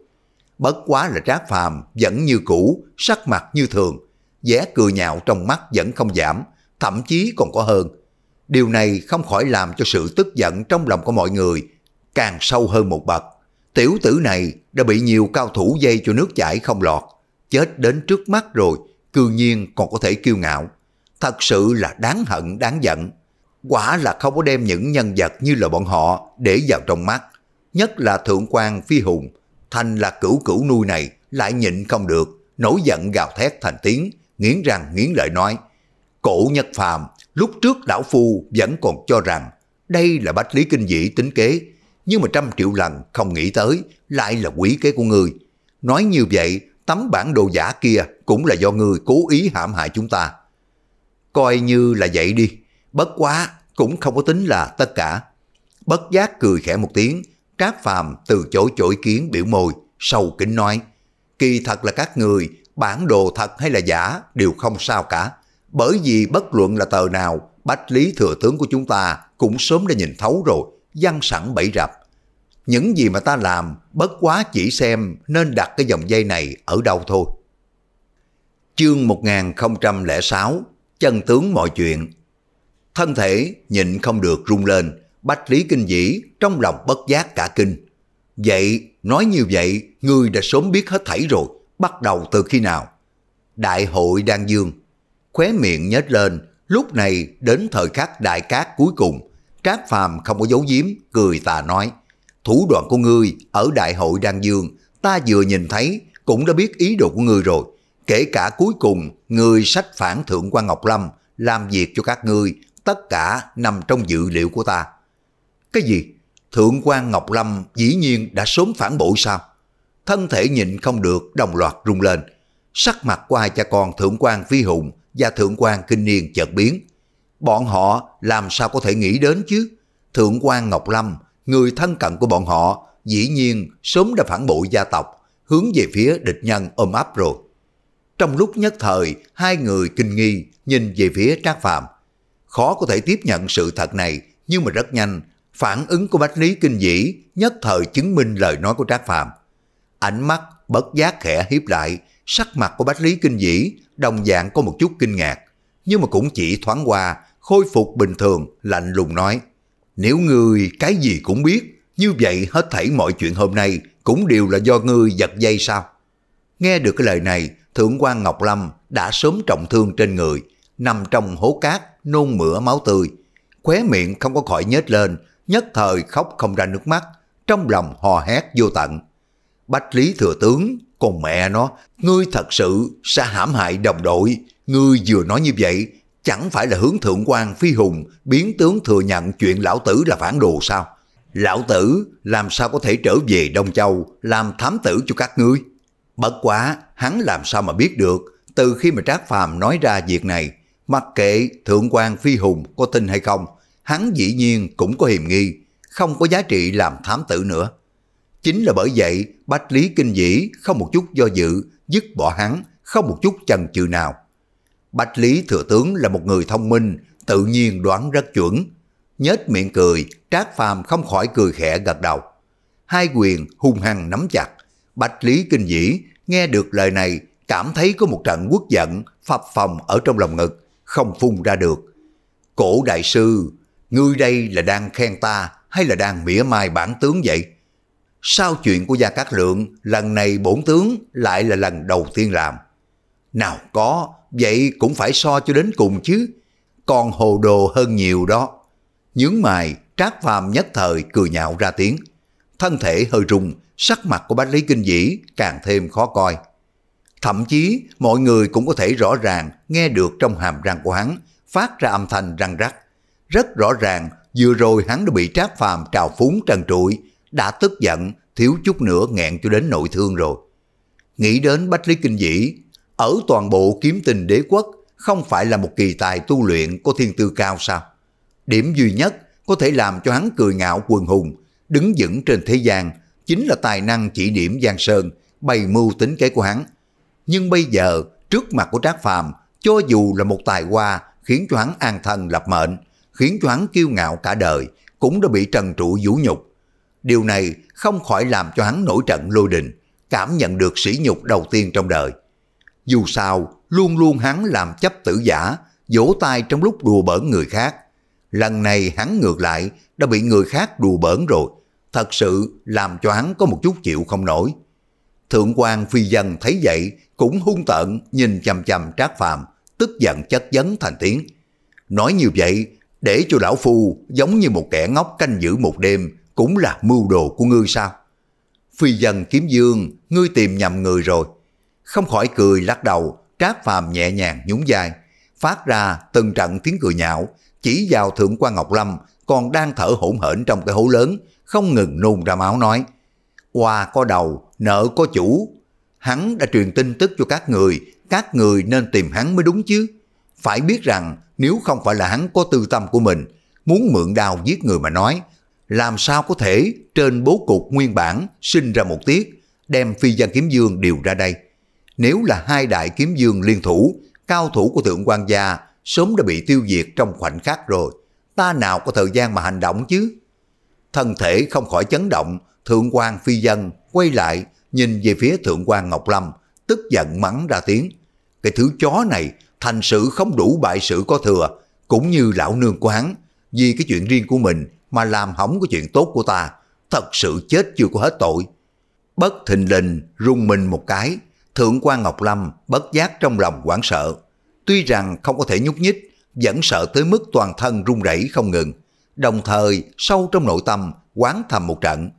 Bất quá là Trác Phàm vẫn như cũ, sắc mặt như thường, vẻ cười nhạo trong mắt vẫn không giảm, thậm chí còn có hơn. Điều này không khỏi làm cho sự tức giận trong lòng của mọi người càng sâu hơn một bậc. Tiểu tử này đã bị nhiều cao thủ dây cho nước chảy không lọt, chết đến trước mắt rồi, cư nhiên còn có thể kiêu ngạo. Thật sự là đáng hận, đáng giận. Quả là không có đem những nhân vật như là bọn họ để vào trong mắt. Nhất là Thượng quan Phi Hùng, thành là cửu cửu nuôi này, lại nhịn không được, nổi giận gào thét thành tiếng, nghiến răng nghiến lợi nói. Cổ nhất phàm, lúc trước lão phu vẫn còn cho rằng đây là bách lý kinh dĩ tính kế, nhưng mà trăm triệu lần không nghĩ tới lại là quỷ kế của người. Nói như vậy, tấm bản đồ giả kia cũng là do người cố ý hãm hại chúng ta. Coi như là vậy đi, bất quá cũng không có tính là tất cả. Bất giác cười khẽ một tiếng, Trác Phàm từ chỗ chổi kiến biểu môi, sâu kính nói, kỳ thật là các người, bản đồ thật hay là giả đều không sao cả, bởi vì bất luận là tờ nào, bách lý thừa tướng của chúng ta cũng sớm đã nhìn thấu rồi, dăng sẵn bẫy rập. Những gì mà ta làm bất quá chỉ xem nên đặt cái dòng dây này ở đâu thôi. Chương 1006 Chân tướng mọi chuyện Thân thể nhịn không được rung lên, bách lý kinh dĩ trong lòng bất giác cả kinh. Vậy, nói như vậy, ngươi đã sớm biết hết thảy rồi, bắt đầu từ khi nào? Đại hội đang dương, khóe miệng nhếch lên, lúc này đến thời khắc đại cát cuối cùng, Trác Phàm không có giấu giếm, cười tà nói, thủ đoạn của ngươi ở đại hội Đan Dương, ta vừa nhìn thấy, cũng đã biết ý đồ của ngươi rồi. Kể cả cuối cùng, ngươi sách phản thượng quan Ngọc Lâm, làm việc cho các ngươi, tất cả nằm trong dự liệu của ta. Cái gì? Thượng quan Ngọc Lâm dĩ nhiên đã sớm phản bội sao? Thân thể nhịn không được, đồng loạt rung lên. Sắc mặt của hai cha con Thượng quan Phi Hùng và Thượng quan Kinh Niên chợt biến, Bọn họ làm sao có thể nghĩ đến chứ? Thượng quan Ngọc Lâm, người thân cận của bọn họ, dĩ nhiên sớm đã phản bội gia tộc, hướng về phía địch nhân ôm áp rồi. Trong lúc nhất thời, hai người kinh nghi nhìn về phía Trác Phạm. Khó có thể tiếp nhận sự thật này, nhưng mà rất nhanh, phản ứng của Bách Lý Kinh Dĩ nhất thời chứng minh lời nói của Trác Phạm. Ánh mắt bất giác khẽ hiếp lại, sắc mặt của Bách Lý Kinh Dĩ đồng dạng có một chút kinh ngạc, nhưng mà cũng chỉ thoáng qua khôi phục bình thường, lạnh lùng nói, nếu ngươi cái gì cũng biết, như vậy hết thảy mọi chuyện hôm nay cũng đều là do ngươi giật dây sao? Nghe được cái lời này, Thượng quan Ngọc Lâm đã sớm trọng thương trên người, nằm trong hố cát, nôn mửa máu tươi. Khóe miệng không có khỏi nhếch lên, nhất thời khóc không ra nước mắt, trong lòng hò hét vô tận. Bách Lý Thừa Tướng, con mẹ nó, ngươi thật sự sẽ hãm hại đồng đội, ngươi vừa nói như vậy chẳng phải là hướng thượng quan phi hùng biến tướng thừa nhận chuyện lão tử là phản đồ sao? Lão tử làm sao có thể trở về Đông Châu làm thám tử cho các ngươi? Bất quá, hắn làm sao mà biết được từ khi mà Trác Phàm nói ra việc này, mặc kệ thượng quan phi hùng có tin hay không, hắn dĩ nhiên cũng có hiềm nghi, không có giá trị làm thám tử nữa. Chính là bởi vậy, Bách Lý Kinh Dĩ không một chút do dự, dứt bỏ hắn, không một chút chần chừ nào. Bạch Lý Thừa Tướng là một người thông minh, tự nhiên đoán rất chuẩn. Nhếch miệng cười, Trác Phàm không khỏi cười khẽ gật đầu. Hai quyền hung hăng nắm chặt. Bạch Lý Kinh Dĩ nghe được lời này, cảm thấy có một trận quốc giận phập phòng ở trong lòng ngực, không phun ra được. Cổ đại sư, ngươi đây là đang khen ta hay là đang mỉa mai bản tướng vậy? Sao chuyện của Gia Cát Lượng, lần này bổn tướng lại là lần đầu tiên làm. Nào có, vậy cũng phải so cho đến cùng chứ. Còn hồ đồ hơn nhiều đó. Nhướng mày, Trác Phàm nhất thời cười nhạo ra tiếng. Thân thể hơi rung, sắc mặt của Bách Lý Kinh Dĩ càng thêm khó coi. Thậm chí mọi người cũng có thể rõ ràng nghe được trong hàm răng của hắn phát ra âm thanh răng rắc. Rất rõ ràng vừa rồi hắn đã bị Trác Phàm trào phúng trần trụi, đã tức giận, thiếu chút nữa nghẹn cho đến nội thương rồi. Nghĩ đến Bách Lý Kinh Dĩ ở toàn bộ kiếm tình đế quốc không phải là một kỳ tài tu luyện có thiên tư cao sao? Điểm duy nhất có thể làm cho hắn cười ngạo quần hùng, đứng vững trên thế gian chính là tài năng chỉ điểm Giang Sơn, bày mưu tính kế của hắn. Nhưng bây giờ, trước mặt của Trác Phàm, cho dù là một tài hoa khiến cho hắn an thân lập mệnh, khiến cho hắn kiêu ngạo cả đời, cũng đã bị trần trụ vũ nhục. Điều này không khỏi làm cho hắn nổi trận lôi đình, cảm nhận được sỉ nhục đầu tiên trong đời. Dù sao, luôn luôn hắn làm chấp tử giả, vỗ tay trong lúc đùa bỡn người khác. Lần này hắn ngược lại, đã bị người khác đùa bỡn rồi. Thật sự làm cho hắn có một chút chịu không nổi. Thượng quan phi dân thấy vậy, cũng hung tợn nhìn chằm chằm trác phàm, tức giận chất vấn thành tiếng. Nói như vậy, để cho lão phu giống như một kẻ ngốc canh giữ một đêm, cũng là mưu đồ của ngươi sao? Phi dân kiếm dương, ngươi tìm nhầm người rồi. Không khỏi cười lắc đầu, Trác Phàm nhẹ nhàng nhún vai, phát ra từng trận tiếng cười nhạo, chỉ vào Thượng quan Ngọc Lâm còn đang thở hổn hển trong cái hố lớn, không ngừng nôn ra máu nói. Hoa có đầu, nợ có chủ. Hắn đã truyền tin tức cho các người, các người nên tìm hắn mới đúng chứ. Phải biết rằng nếu không phải là hắn có tư tâm của mình, muốn mượn đào giết người mà nói, làm sao có thể trên bố cục nguyên bản sinh ra một tiết, đem phi gian kiếm dương điều ra đây. Nếu là hai đại kiếm dương liên thủ, cao thủ của thượng quan gia sớm đã bị tiêu diệt trong khoảnh khắc rồi. Ta nào có thời gian mà hành động chứ? Thân thể không khỏi chấn động, thượng quan phi dân quay lại nhìn về phía thượng quan Ngọc Lâm, tức giận mắng ra tiếng. Cái thứ chó này thành sự không đủ bại sự có thừa, cũng như lão nương quán, vì cái chuyện riêng của mình mà làm hỏng cái chuyện tốt của ta, thật sự chết chưa có hết tội. Bất thình lình rung mình một cái, Thượng quan Ngọc Lâm bất giác trong lòng hoảng sợ. Tuy rằng không có thể nhúc nhích, vẫn sợ tới mức toàn thân run rẩy không ngừng. Đồng thời, sâu trong nội tâm, quán thầm một trận.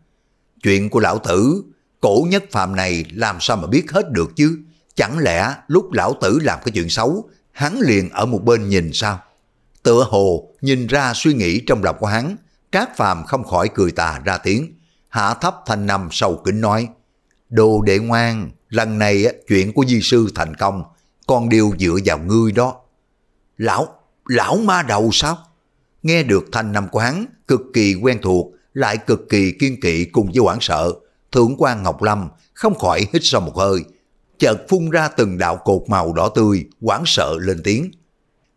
Chuyện của lão tử, cổ nhất phàm này làm sao mà biết hết được chứ? Chẳng lẽ lúc lão tử làm cái chuyện xấu, hắn liền ở một bên nhìn sao? Tựa hồ nhìn ra suy nghĩ trong lòng của hắn, Trác Phàm không khỏi cười tà ra tiếng, hạ thấp thanh nằm sâu kính nói: "Đồ đệ ngoan, lần này chuyện của di sư thành công, con đều dựa vào ngươi đó. Lão, lão ma đầu sao? Nghe được thanh năm của hắn, cực kỳ quen thuộc, lại cực kỳ kiên kỵ cùng với quảng sợ. Thượng quan Ngọc Lâm không khỏi hít sâu một hơi, chợt phun ra từng đạo cột màu đỏ tươi, quảng sợ lên tiếng.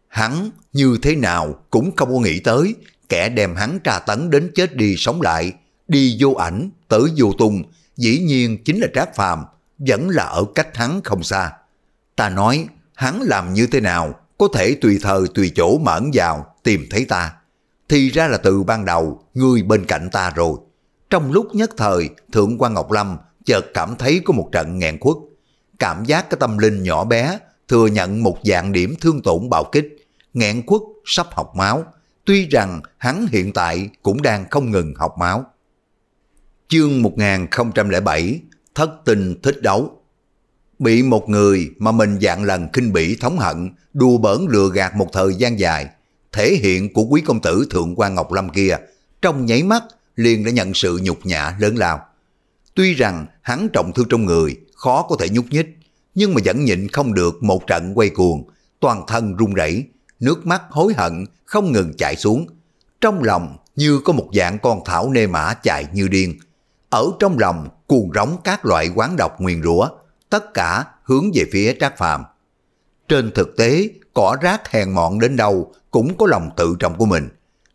Hắn như thế nào cũng không có nghĩ tới, kẻ đem hắn tra tấn đến chết đi sống lại, đi vô ảnh, tử vô tung, dĩ nhiên chính là Trác Phàm vẫn là ở cách hắn không xa. Ta nói, hắn làm như thế nào, có thể tùy thời tùy chỗ mởn vào, tìm thấy ta. Thì ra là từ ban đầu, người bên cạnh ta rồi. Trong lúc nhất thời, Thượng quan Ngọc Lâm chợt cảm thấy có một trận nghẹn khuất. Cảm giác cái tâm linh nhỏ bé, thừa nhận một dạng điểm thương tổn bạo kích, nghẹn khuất, sắp học máu. Tuy rằng hắn hiện tại cũng đang không ngừng học máu. Chương 1007 thất tình thích đấu. Bị một người mà mình dạng lần khinh bỉ thống hận, đùa bỡn lừa gạt một thời gian dài, thể hiện của quý công tử Thượng quan Ngọc Lâm kia, trong nháy mắt liền đã nhận sự nhục nhã lớn lao. Tuy rằng hắn trọng thương trong người, khó có thể nhúc nhích, nhưng mà vẫn nhịn không được một trận quay cuồng, toàn thân run rẩy, nước mắt hối hận không ngừng chảy xuống. Trong lòng như có một dạng con thảo nê mã chạy như điên, ở trong lòng cuồn rống các loại quán độc nguyền rủa, tất cả hướng về phía Trác Phàm. Trên thực tế, cỏ rác hèn mọn đến đâu cũng có lòng tự trọng của mình.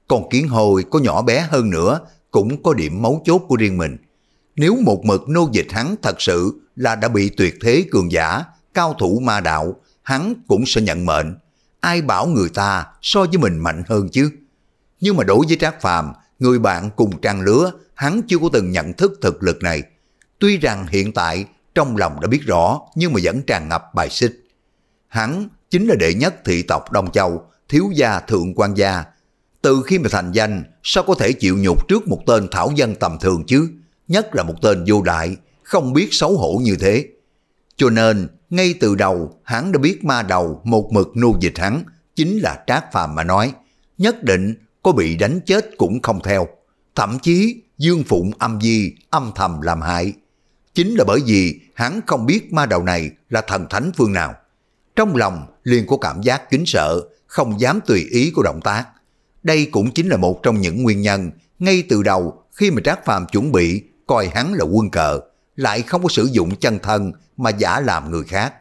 Còn kiến hồi có nhỏ bé hơn nữa cũng có điểm mấu chốt của riêng mình. Nếu một mực nô dịch hắn thật sự là đã bị tuyệt thế cường giả, cao thủ ma đạo, hắn cũng sẽ nhận mệnh. Ai bảo người ta so với mình mạnh hơn chứ? Nhưng mà đối với Trác Phàm người bạn cùng trang lứa, hắn chưa có từng nhận thức thực lực này. Tuy rằng hiện tại trong lòng đã biết rõ nhưng mà vẫn tràn ngập bài xích. Hắn chính là đệ nhất thị tộc Đông Châu, thiếu gia thượng quan gia. Từ khi mà thành danh, sao có thể chịu nhục trước một tên thảo dân tầm thường chứ? Nhất là một tên vô đại, không biết xấu hổ như thế. Cho nên, ngay từ đầu, hắn đã biết ma đầu một mực nô dịch hắn, chính là trác phàm mà nói. Nhất định có bị đánh chết cũng không theo. Thậm chí Dương Phụng âm di, âm thầm làm hại. Chính là bởi vì hắn không biết ma đầu này là thần thánh phương nào. Trong lòng liền có cảm giác kính sợ, không dám tùy ý của động tác. Đây cũng chính là một trong những nguyên nhân ngay từ đầu khi mà Trác Phàm chuẩn bị coi hắn là quân cờ, lại không có sử dụng chân thân mà giả làm người khác.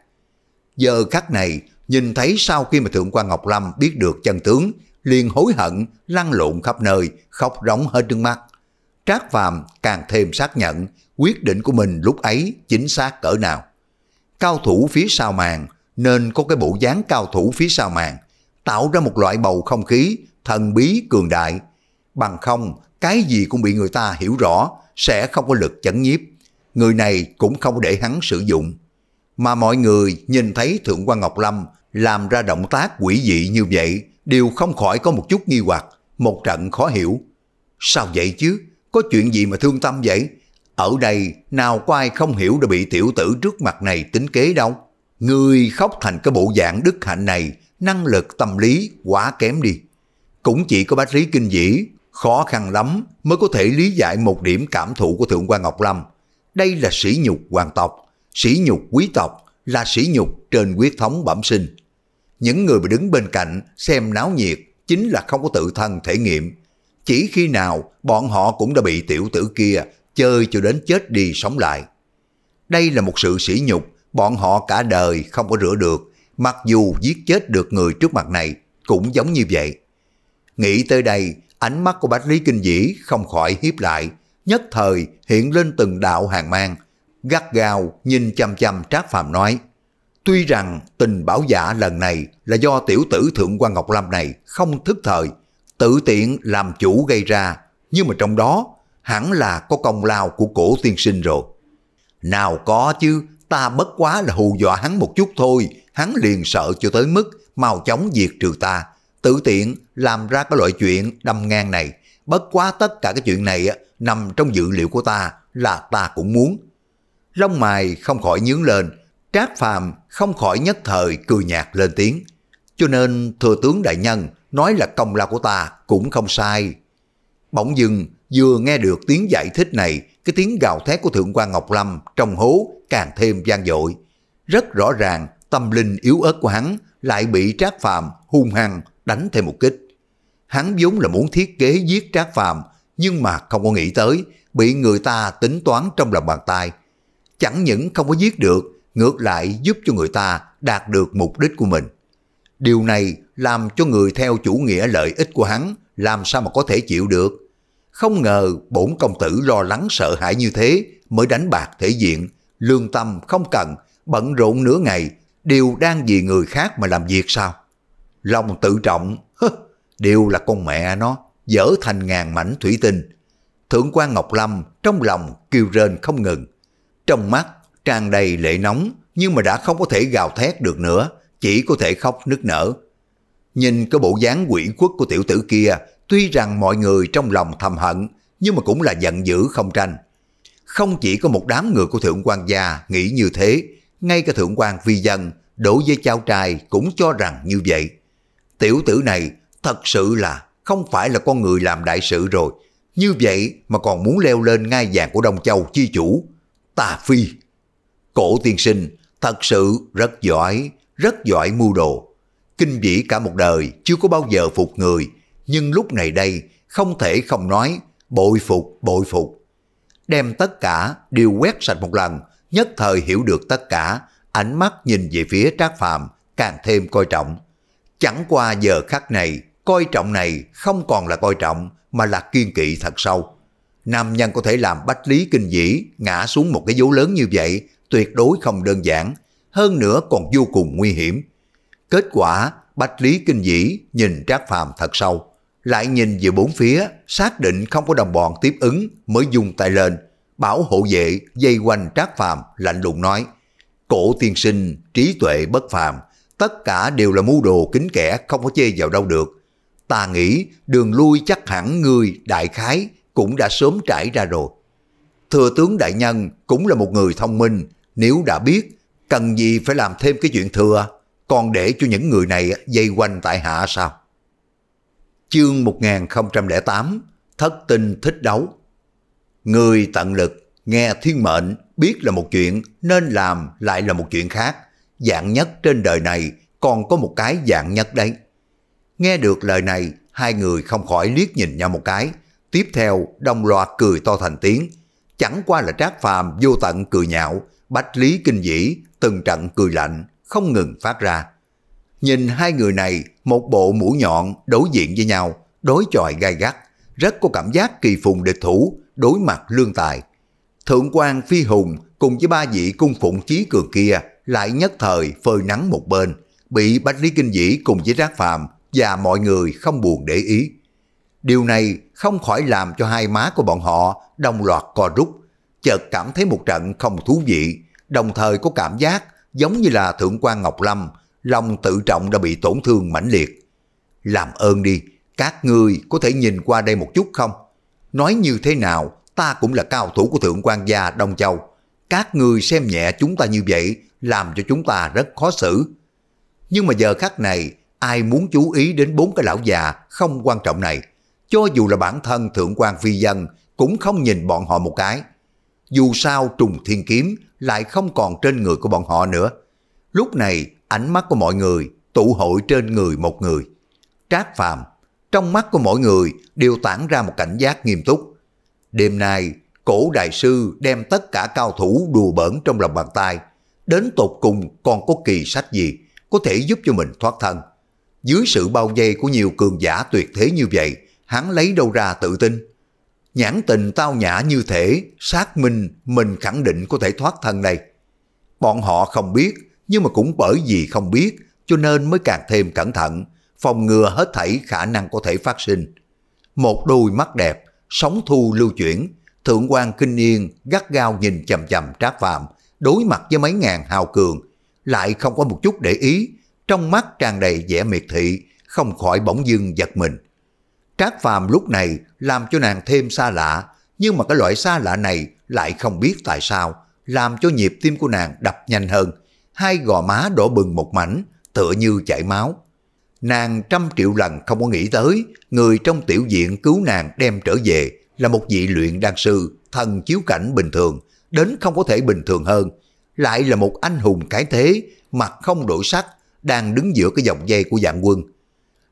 Giờ khắc này, nhìn thấy sau khi mà Thượng quan Ngọc Lâm biết được chân tướng, liền hối hận, lăn lộn khắp nơi, khóc rống hết nước mắt. Trác Phàm càng thêm xác nhận quyết định của mình lúc ấy chính xác cỡ nào. Cao thủ phía sau màn nên có cái bộ dáng cao thủ phía sau màn, tạo ra một loại bầu không khí thần bí cường đại. Bằng không, cái gì cũng bị người ta hiểu rõ, sẽ không có lực chấn nhiếp. Người này cũng không để hắn sử dụng. Mà mọi người nhìn thấy Thượng quan Ngọc Lâm làm ra động tác quỷ dị như vậy đều không khỏi có một chút nghi hoặc, một trận khó hiểu. Sao vậy chứ? Có chuyện gì mà thương tâm vậy? Ở đây nào có ai không hiểu đã bị tiểu tử trước mặt này tính kế đâu. Người khóc thành cái bộ dạng đức hạnh này, năng lực tâm lý quá kém đi. Cũng chỉ có bác lý kinh dĩ, khó khăn lắm mới có thể lý giải một điểm cảm thụ của Thượng quan Ngọc Lâm. Đây là sĩ nhục hoàng tộc, sĩ nhục quý tộc, là sĩ nhục trên quyết thống bẩm sinh. Những người mà đứng bên cạnh xem náo nhiệt chính là không có tự thân thể nghiệm. Chỉ khi nào bọn họ cũng đã bị tiểu tử kia chơi cho đến chết đi sống lại. Đây là một sự sỉ nhục bọn họ cả đời không có rửa được mặc dù giết chết được người trước mặt này cũng giống như vậy. Nghĩ tới đây, ánh mắt của Bách Lý Kinh Dĩ không khỏi hiếp lại, nhất thời hiện lên từng đạo hàng mang, gắt gao nhìn chăm chăm Trác Phàm nói. Tuy rằng tình bảo giả lần này là do tiểu tử Thượng quan Ngọc lâm này không thức thời, tự tiện làm chủ gây ra, nhưng mà trong đó hẳn là có công lao của cổ tiên sinh rồi. Nào có chứ, ta bất quá là hù dọa hắn một chút thôi, hắn liền sợ cho tới mức mau chóng diệt trừ ta, tự tiện làm ra cái loại chuyện đâm ngang này. Bất quá tất cả cái chuyện này nằm trong dự liệu của ta là ta cũng muốn. Lông mày không khỏi nhướng lên, Trác Phàm không khỏi nhất thời cười nhạt lên tiếng. Cho nên thừa tướng đại nhân nói là công lao của ta cũng không sai. Bỗng dưng vừa nghe được tiếng giải thích này, cái tiếng gào thét của Thượng quan Ngọc Lâm trong hố càng thêm gian dội. Rất rõ ràng tâm linh yếu ớt của hắn lại bị Trác Phàm hung hăng đánh thêm một kích. Hắn vốn là muốn thiết kế giết Trác Phàm nhưng mà không có nghĩ tới bị người ta tính toán trong lòng bàn tay. Chẳng những không có giết được ngược lại giúp cho người ta đạt được mục đích của mình. Điều này làm cho người theo chủ nghĩa lợi ích của hắn làm sao mà có thể chịu được. Không ngờ bổn công tử lo lắng sợ hãi như thế mới đánh bạc thể diện, lương tâm không cần, bận rộn nửa ngày, đều đang vì người khác mà làm việc sao? Lòng tự trọng, hứ, đều là con mẹ nó, dở thành ngàn mảnh thủy tinh. Thượng quan Ngọc Lâm trong lòng kêu rên không ngừng. Trong mắt tràn đầy lệ nóng nhưng mà đã không có thể gào thét được nữa, chỉ có thể khóc nức nở. Nhìn cái bộ dáng quỷ quất của tiểu tử kia, tuy rằng mọi người trong lòng thầm hận, nhưng mà cũng là giận dữ không tranh. Không chỉ có một đám người của thượng quan gia nghĩ như thế, ngay cả thượng quan vi dân đổ với cháu trai cũng cho rằng như vậy. Tiểu tử này thật sự là không phải là con người làm đại sự rồi, như vậy mà còn muốn leo lên ngai vàng của Đông Châu chi chủ. Tà Phi Cổ tiên sinh thật sự rất giỏi, rất giỏi mưu đồ. Kinh vĩ cả một đời chưa có bao giờ phục người, nhưng lúc này đây không thể không nói bội phục, bội phục. Đem tất cả đều quét sạch một lần, nhất thời hiểu được tất cả, ánh mắt nhìn về phía Trác Phàm càng thêm coi trọng. Chẳng qua giờ khắc này, coi trọng này không còn là coi trọng mà là kiên kỵ thật sâu. Nam nhân có thể làm bách lý kinh dĩ ngã xuống một cái dấu lớn như vậy tuyệt đối không đơn giản, hơn nữa còn vô cùng nguy hiểm. Kết quả, bạch Lý Kinh Dĩ nhìn Trác Phàm thật sâu, lại nhìn về bốn phía, xác định không có đồng bọn tiếp ứng mới dùng tay lên, bảo hộ vệ dây quanh Trác Phàm lạnh lùng nói: "Cổ tiên sinh trí tuệ bất phàm, tất cả đều là mưu đồ kính kẻ không có chê vào đâu được. Ta nghĩ đường lui chắc hẳn người đại khái cũng đã sớm trải ra rồi." Thừa tướng đại nhân cũng là một người thông minh, nếu đã biết, cần gì phải làm thêm cái chuyện thừa, còn để cho những người này dây quanh tại hạ sao? Chương 1008 Thất tinh thích đấu Người tận lực, nghe thiên mệnh, biết là một chuyện, nên làm lại là một chuyện khác. Dạng nhất trên đời này còn có một cái dạng nhất đấy. Nghe được lời này, hai người không khỏi liếc nhìn nhau một cái. Tiếp theo, đồng loạt cười to thành tiếng. Chẳng qua là trác phàm vô tận cười nhạo, Bách Lý Kinh Dĩ từng trận cười lạnh, không ngừng phát ra. Nhìn hai người này, một bộ mũi nhọn đối diện với nhau, đối chọi gai gắt, rất có cảm giác kỳ phùng địch thủ, đối mặt lương tài. Thượng quan Phi Hùng cùng với ba vị cung phụng chí cường kia lại nhất thời phơi nắng một bên, bị Bách Lý Kinh Dĩ cùng với Rác Phàm và mọi người không buồn để ý. Điều này không khỏi làm cho hai má của bọn họ đồng loạt co rút, chợt cảm thấy một trận không thú vị, đồng thời có cảm giác giống như là Thượng quan Ngọc Lâm, lòng tự trọng đã bị tổn thương mãnh liệt. Làm ơn đi, các ngươi có thể nhìn qua đây một chút không? Nói như thế nào, ta cũng là cao thủ của Thượng quan gia Đông Châu. Các ngươi xem nhẹ chúng ta như vậy, làm cho chúng ta rất khó xử. Nhưng mà giờ khắc này, ai muốn chú ý đến bốn cái lão già không quan trọng này. Cho dù là bản thân Thượng quan Phi Dân, cũng không nhìn bọn họ một cái dù sao trùng thiên kiếm lại không còn trên người của bọn họ nữa. Lúc này, ánh mắt của mọi người tụ hội trên người một người. Trác Phàm trong mắt của mọi người đều tản ra một cảnh giác nghiêm túc. Đêm nay, cổ đại sư đem tất cả cao thủ đùa bỡn trong lòng bàn tay, đến tột cùng còn có kỳ sách gì có thể giúp cho mình thoát thân. Dưới sự bao vây của nhiều cường giả tuyệt thế như vậy, hắn lấy đâu ra tự tin nhãn tình tao nhã như thể xác minh mình khẳng định có thể thoát thân đây. Bọn họ không biết, nhưng mà cũng bởi vì không biết, cho nên mới càng thêm cẩn thận, phòng ngừa hết thảy khả năng có thể phát sinh. Một đôi mắt đẹp, sóng thu lưu chuyển, thượng quan kinh niên gắt gao nhìn chầm chầm trác phạm, đối mặt với mấy ngàn hào cường, lại không có một chút để ý, trong mắt tràn đầy vẻ miệt thị, không khỏi bỗng dưng giật mình các Phàm lúc này làm cho nàng thêm xa lạ, nhưng mà cái loại xa lạ này lại không biết tại sao, làm cho nhịp tim của nàng đập nhanh hơn, hai gò má đỏ bừng một mảnh, tựa như chảy máu. Nàng trăm triệu lần không có nghĩ tới, người trong tiểu diện cứu nàng đem trở về là một vị luyện đan sư, thần chiếu cảnh bình thường, đến không có thể bình thường hơn, lại là một anh hùng cái thế, mặt không đổi sắc, đang đứng giữa cái dòng dây của dạng quân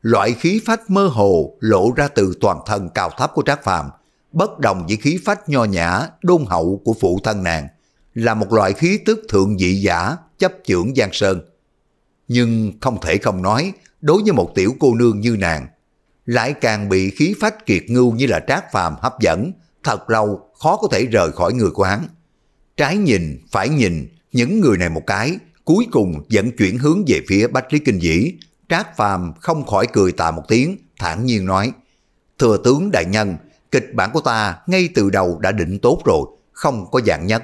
loại khí phách mơ hồ lộ ra từ toàn thân cao thấp của Trác Phàm, bất đồng với khí phách nho nhã, đôn hậu của phụ thân nàng, là một loại khí tức thượng dị giả, chấp chưởng giang sơn. Nhưng không thể không nói, đối với một tiểu cô nương như nàng, lại càng bị khí phách kiệt ngưu như là Trác Phàm hấp dẫn, thật lâu khó có thể rời khỏi người của hắn. Trái nhìn, phải nhìn, những người này một cái, cuối cùng vẫn chuyển hướng về phía Bách Lý Kinh Dĩ, Trác Phàm không khỏi cười tà một tiếng, thản nhiên nói, Thừa tướng đại nhân, kịch bản của ta ngay từ đầu đã định tốt rồi, không có dạng nhất.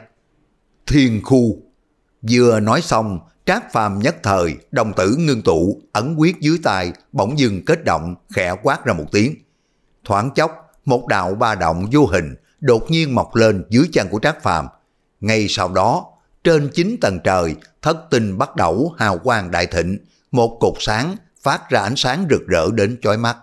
Thiên khu Vừa nói xong, Trác Phàm nhất thời, đồng tử ngưng tụ, ấn quyết dưới tay, bỗng dừng kết động, khẽ quát ra một tiếng. Thoáng chốc, một đạo ba động vô hình, đột nhiên mọc lên dưới chân của Trác Phàm Ngay sau đó, trên chín tầng trời, thất tinh bắt đầu hào quang đại thịnh, một cột sáng phát ra ánh sáng rực rỡ đến chói mắt.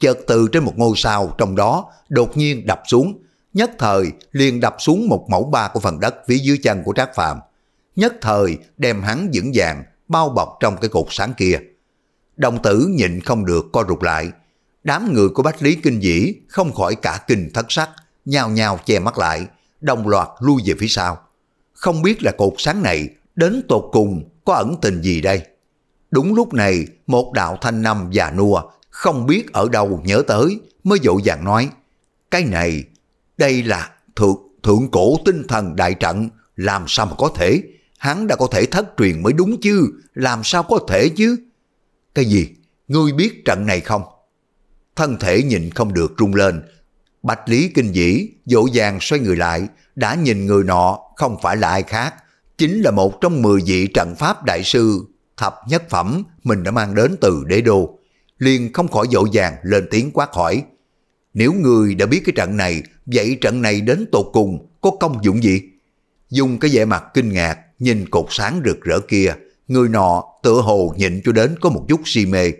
Chợt từ trên một ngôi sao trong đó đột nhiên đập xuống, nhất thời liền đập xuống một mẫu ba của phần đất phía dưới chân của Trác Phàm, nhất thời đem hắn vững vàng bao bọc trong cái cột sáng kia. Đồng tử nhịn không được co rụt lại, đám người của Bách Lý Kinh Dĩ không khỏi cả kinh thất sắc, nhào nhào che mắt lại, đồng loạt lui về phía sau. Không biết là cột sáng này đến tột cùng có ẩn tình gì đây? Đúng lúc này, một đạo thanh năm già nua, không biết ở đâu nhớ tới, mới dỗ dàng nói, cái này, đây là thượng, thượng cổ tinh thần đại trận, làm sao mà có thể, hắn đã có thể thất truyền mới đúng chứ, làm sao có thể chứ? Cái gì, ngươi biết trận này không? Thân thể nhìn không được rung lên, Bạch Lý Kinh Dĩ dỗ dàng xoay người lại, đã nhìn người nọ không phải là ai khác, chính là một trong 10 vị trận pháp đại sư thập nhất phẩm mình đã mang đến từ đế đô. Liền không khỏi dội dàng lên tiếng quát hỏi. Nếu người đã biết cái trận này, vậy trận này đến tột cùng có công dụng gì? Dùng cái vẻ mặt kinh ngạc, nhìn cột sáng rực rỡ kia, người nọ tựa hồ nhịn cho đến có một chút si mê.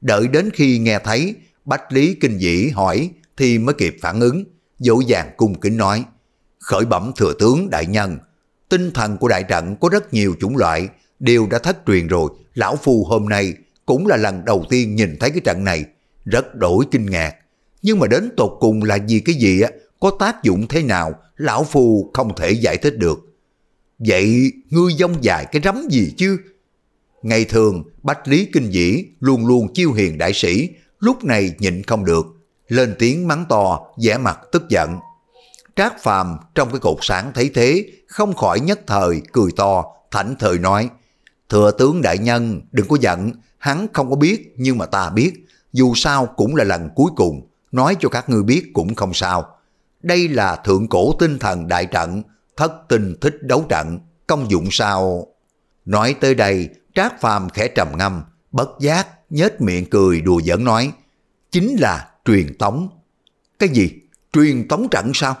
Đợi đến khi nghe thấy, Bách Lý Kinh Dĩ hỏi thì mới kịp phản ứng, dỗ dàng cung kính nói. Khởi bẩm thừa tướng đại nhân, tinh thần của đại trận có rất nhiều chủng loại, đều đã thất truyền rồi, lão phu hôm nay cũng là lần đầu tiên nhìn thấy cái trận này, rất đổi kinh ngạc. Nhưng mà đến tột cùng là gì cái gì á, có tác dụng thế nào, lão phu không thể giải thích được. Vậy ngươi dông dài cái rắm gì chứ? Ngày thường, Bách Lý Kinh Dĩ luôn luôn chiêu hiền đại sĩ, lúc này nhịn không được, lên tiếng mắng to, vẻ mặt tức giận. Trác Phàm trong cái cột sáng thấy thế, không khỏi nhất thời cười to, thảnh thời nói, Thừa tướng đại nhân, đừng có giận, hắn không có biết nhưng mà ta biết, dù sao cũng là lần cuối cùng, nói cho các ngươi biết cũng không sao. Đây là thượng cổ tinh thần đại trận, thất tinh thích đấu trận, công dụng sao? Nói tới đây, Trác Phàm khẽ trầm ngâm, bất giác, nhếch miệng cười đùa giỡn nói, chính là truyền tống. Cái gì? Truyền tống trận sao?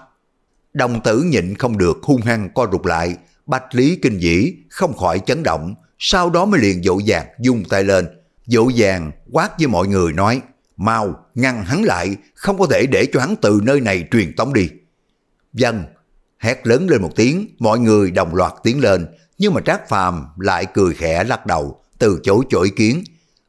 Đồng tử nhịn không được hung hăng co rụt lại, bạch lý kinh dĩ, không khỏi chấn động, sau đó mới liền dỗ dàng dùng tay lên, dỗ dàng quát với mọi người nói, mau ngăn hắn lại, không có thể để cho hắn từ nơi này truyền tống đi. Dân, hét lớn lên một tiếng, mọi người đồng loạt tiến lên, nhưng mà Trác Phàm lại cười khẽ lắc đầu, từ chối chỗ ý kiến.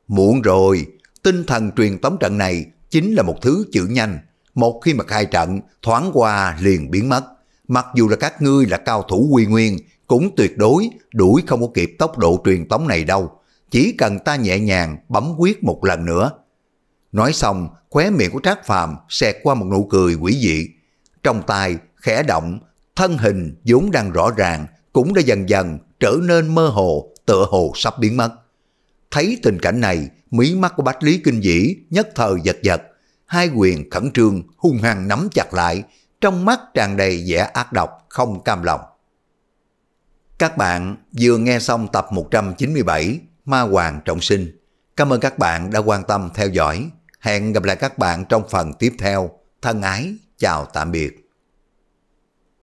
Muộn rồi, tinh thần truyền tống trận này chính là một thứ chữ nhanh, một khi mà khai trận, thoáng qua liền biến mất. Mặc dù là các ngươi là cao thủ quy nguyên, cũng tuyệt đối đuổi không có kịp tốc độ truyền tống này đâu, chỉ cần ta nhẹ nhàng bấm quyết một lần nữa. Nói xong, khóe miệng của Trác Phàm xẹt qua một nụ cười quỷ dị. Trong tay, khẽ động, thân hình vốn đang rõ ràng, cũng đã dần dần trở nên mơ hồ, tựa hồ sắp biến mất. Thấy tình cảnh này, mí mắt của Bách Lý Kinh Dĩ nhất thời giật giật, hai quyền khẩn trương hung hăng nắm chặt lại, trong mắt tràn đầy vẻ ác độc không cam lòng. Các bạn vừa nghe xong tập 197 Ma Hoàng Trọng Sinh. Cảm ơn các bạn đã quan tâm theo dõi. Hẹn gặp lại các bạn trong phần tiếp theo. Thân ái, chào tạm biệt.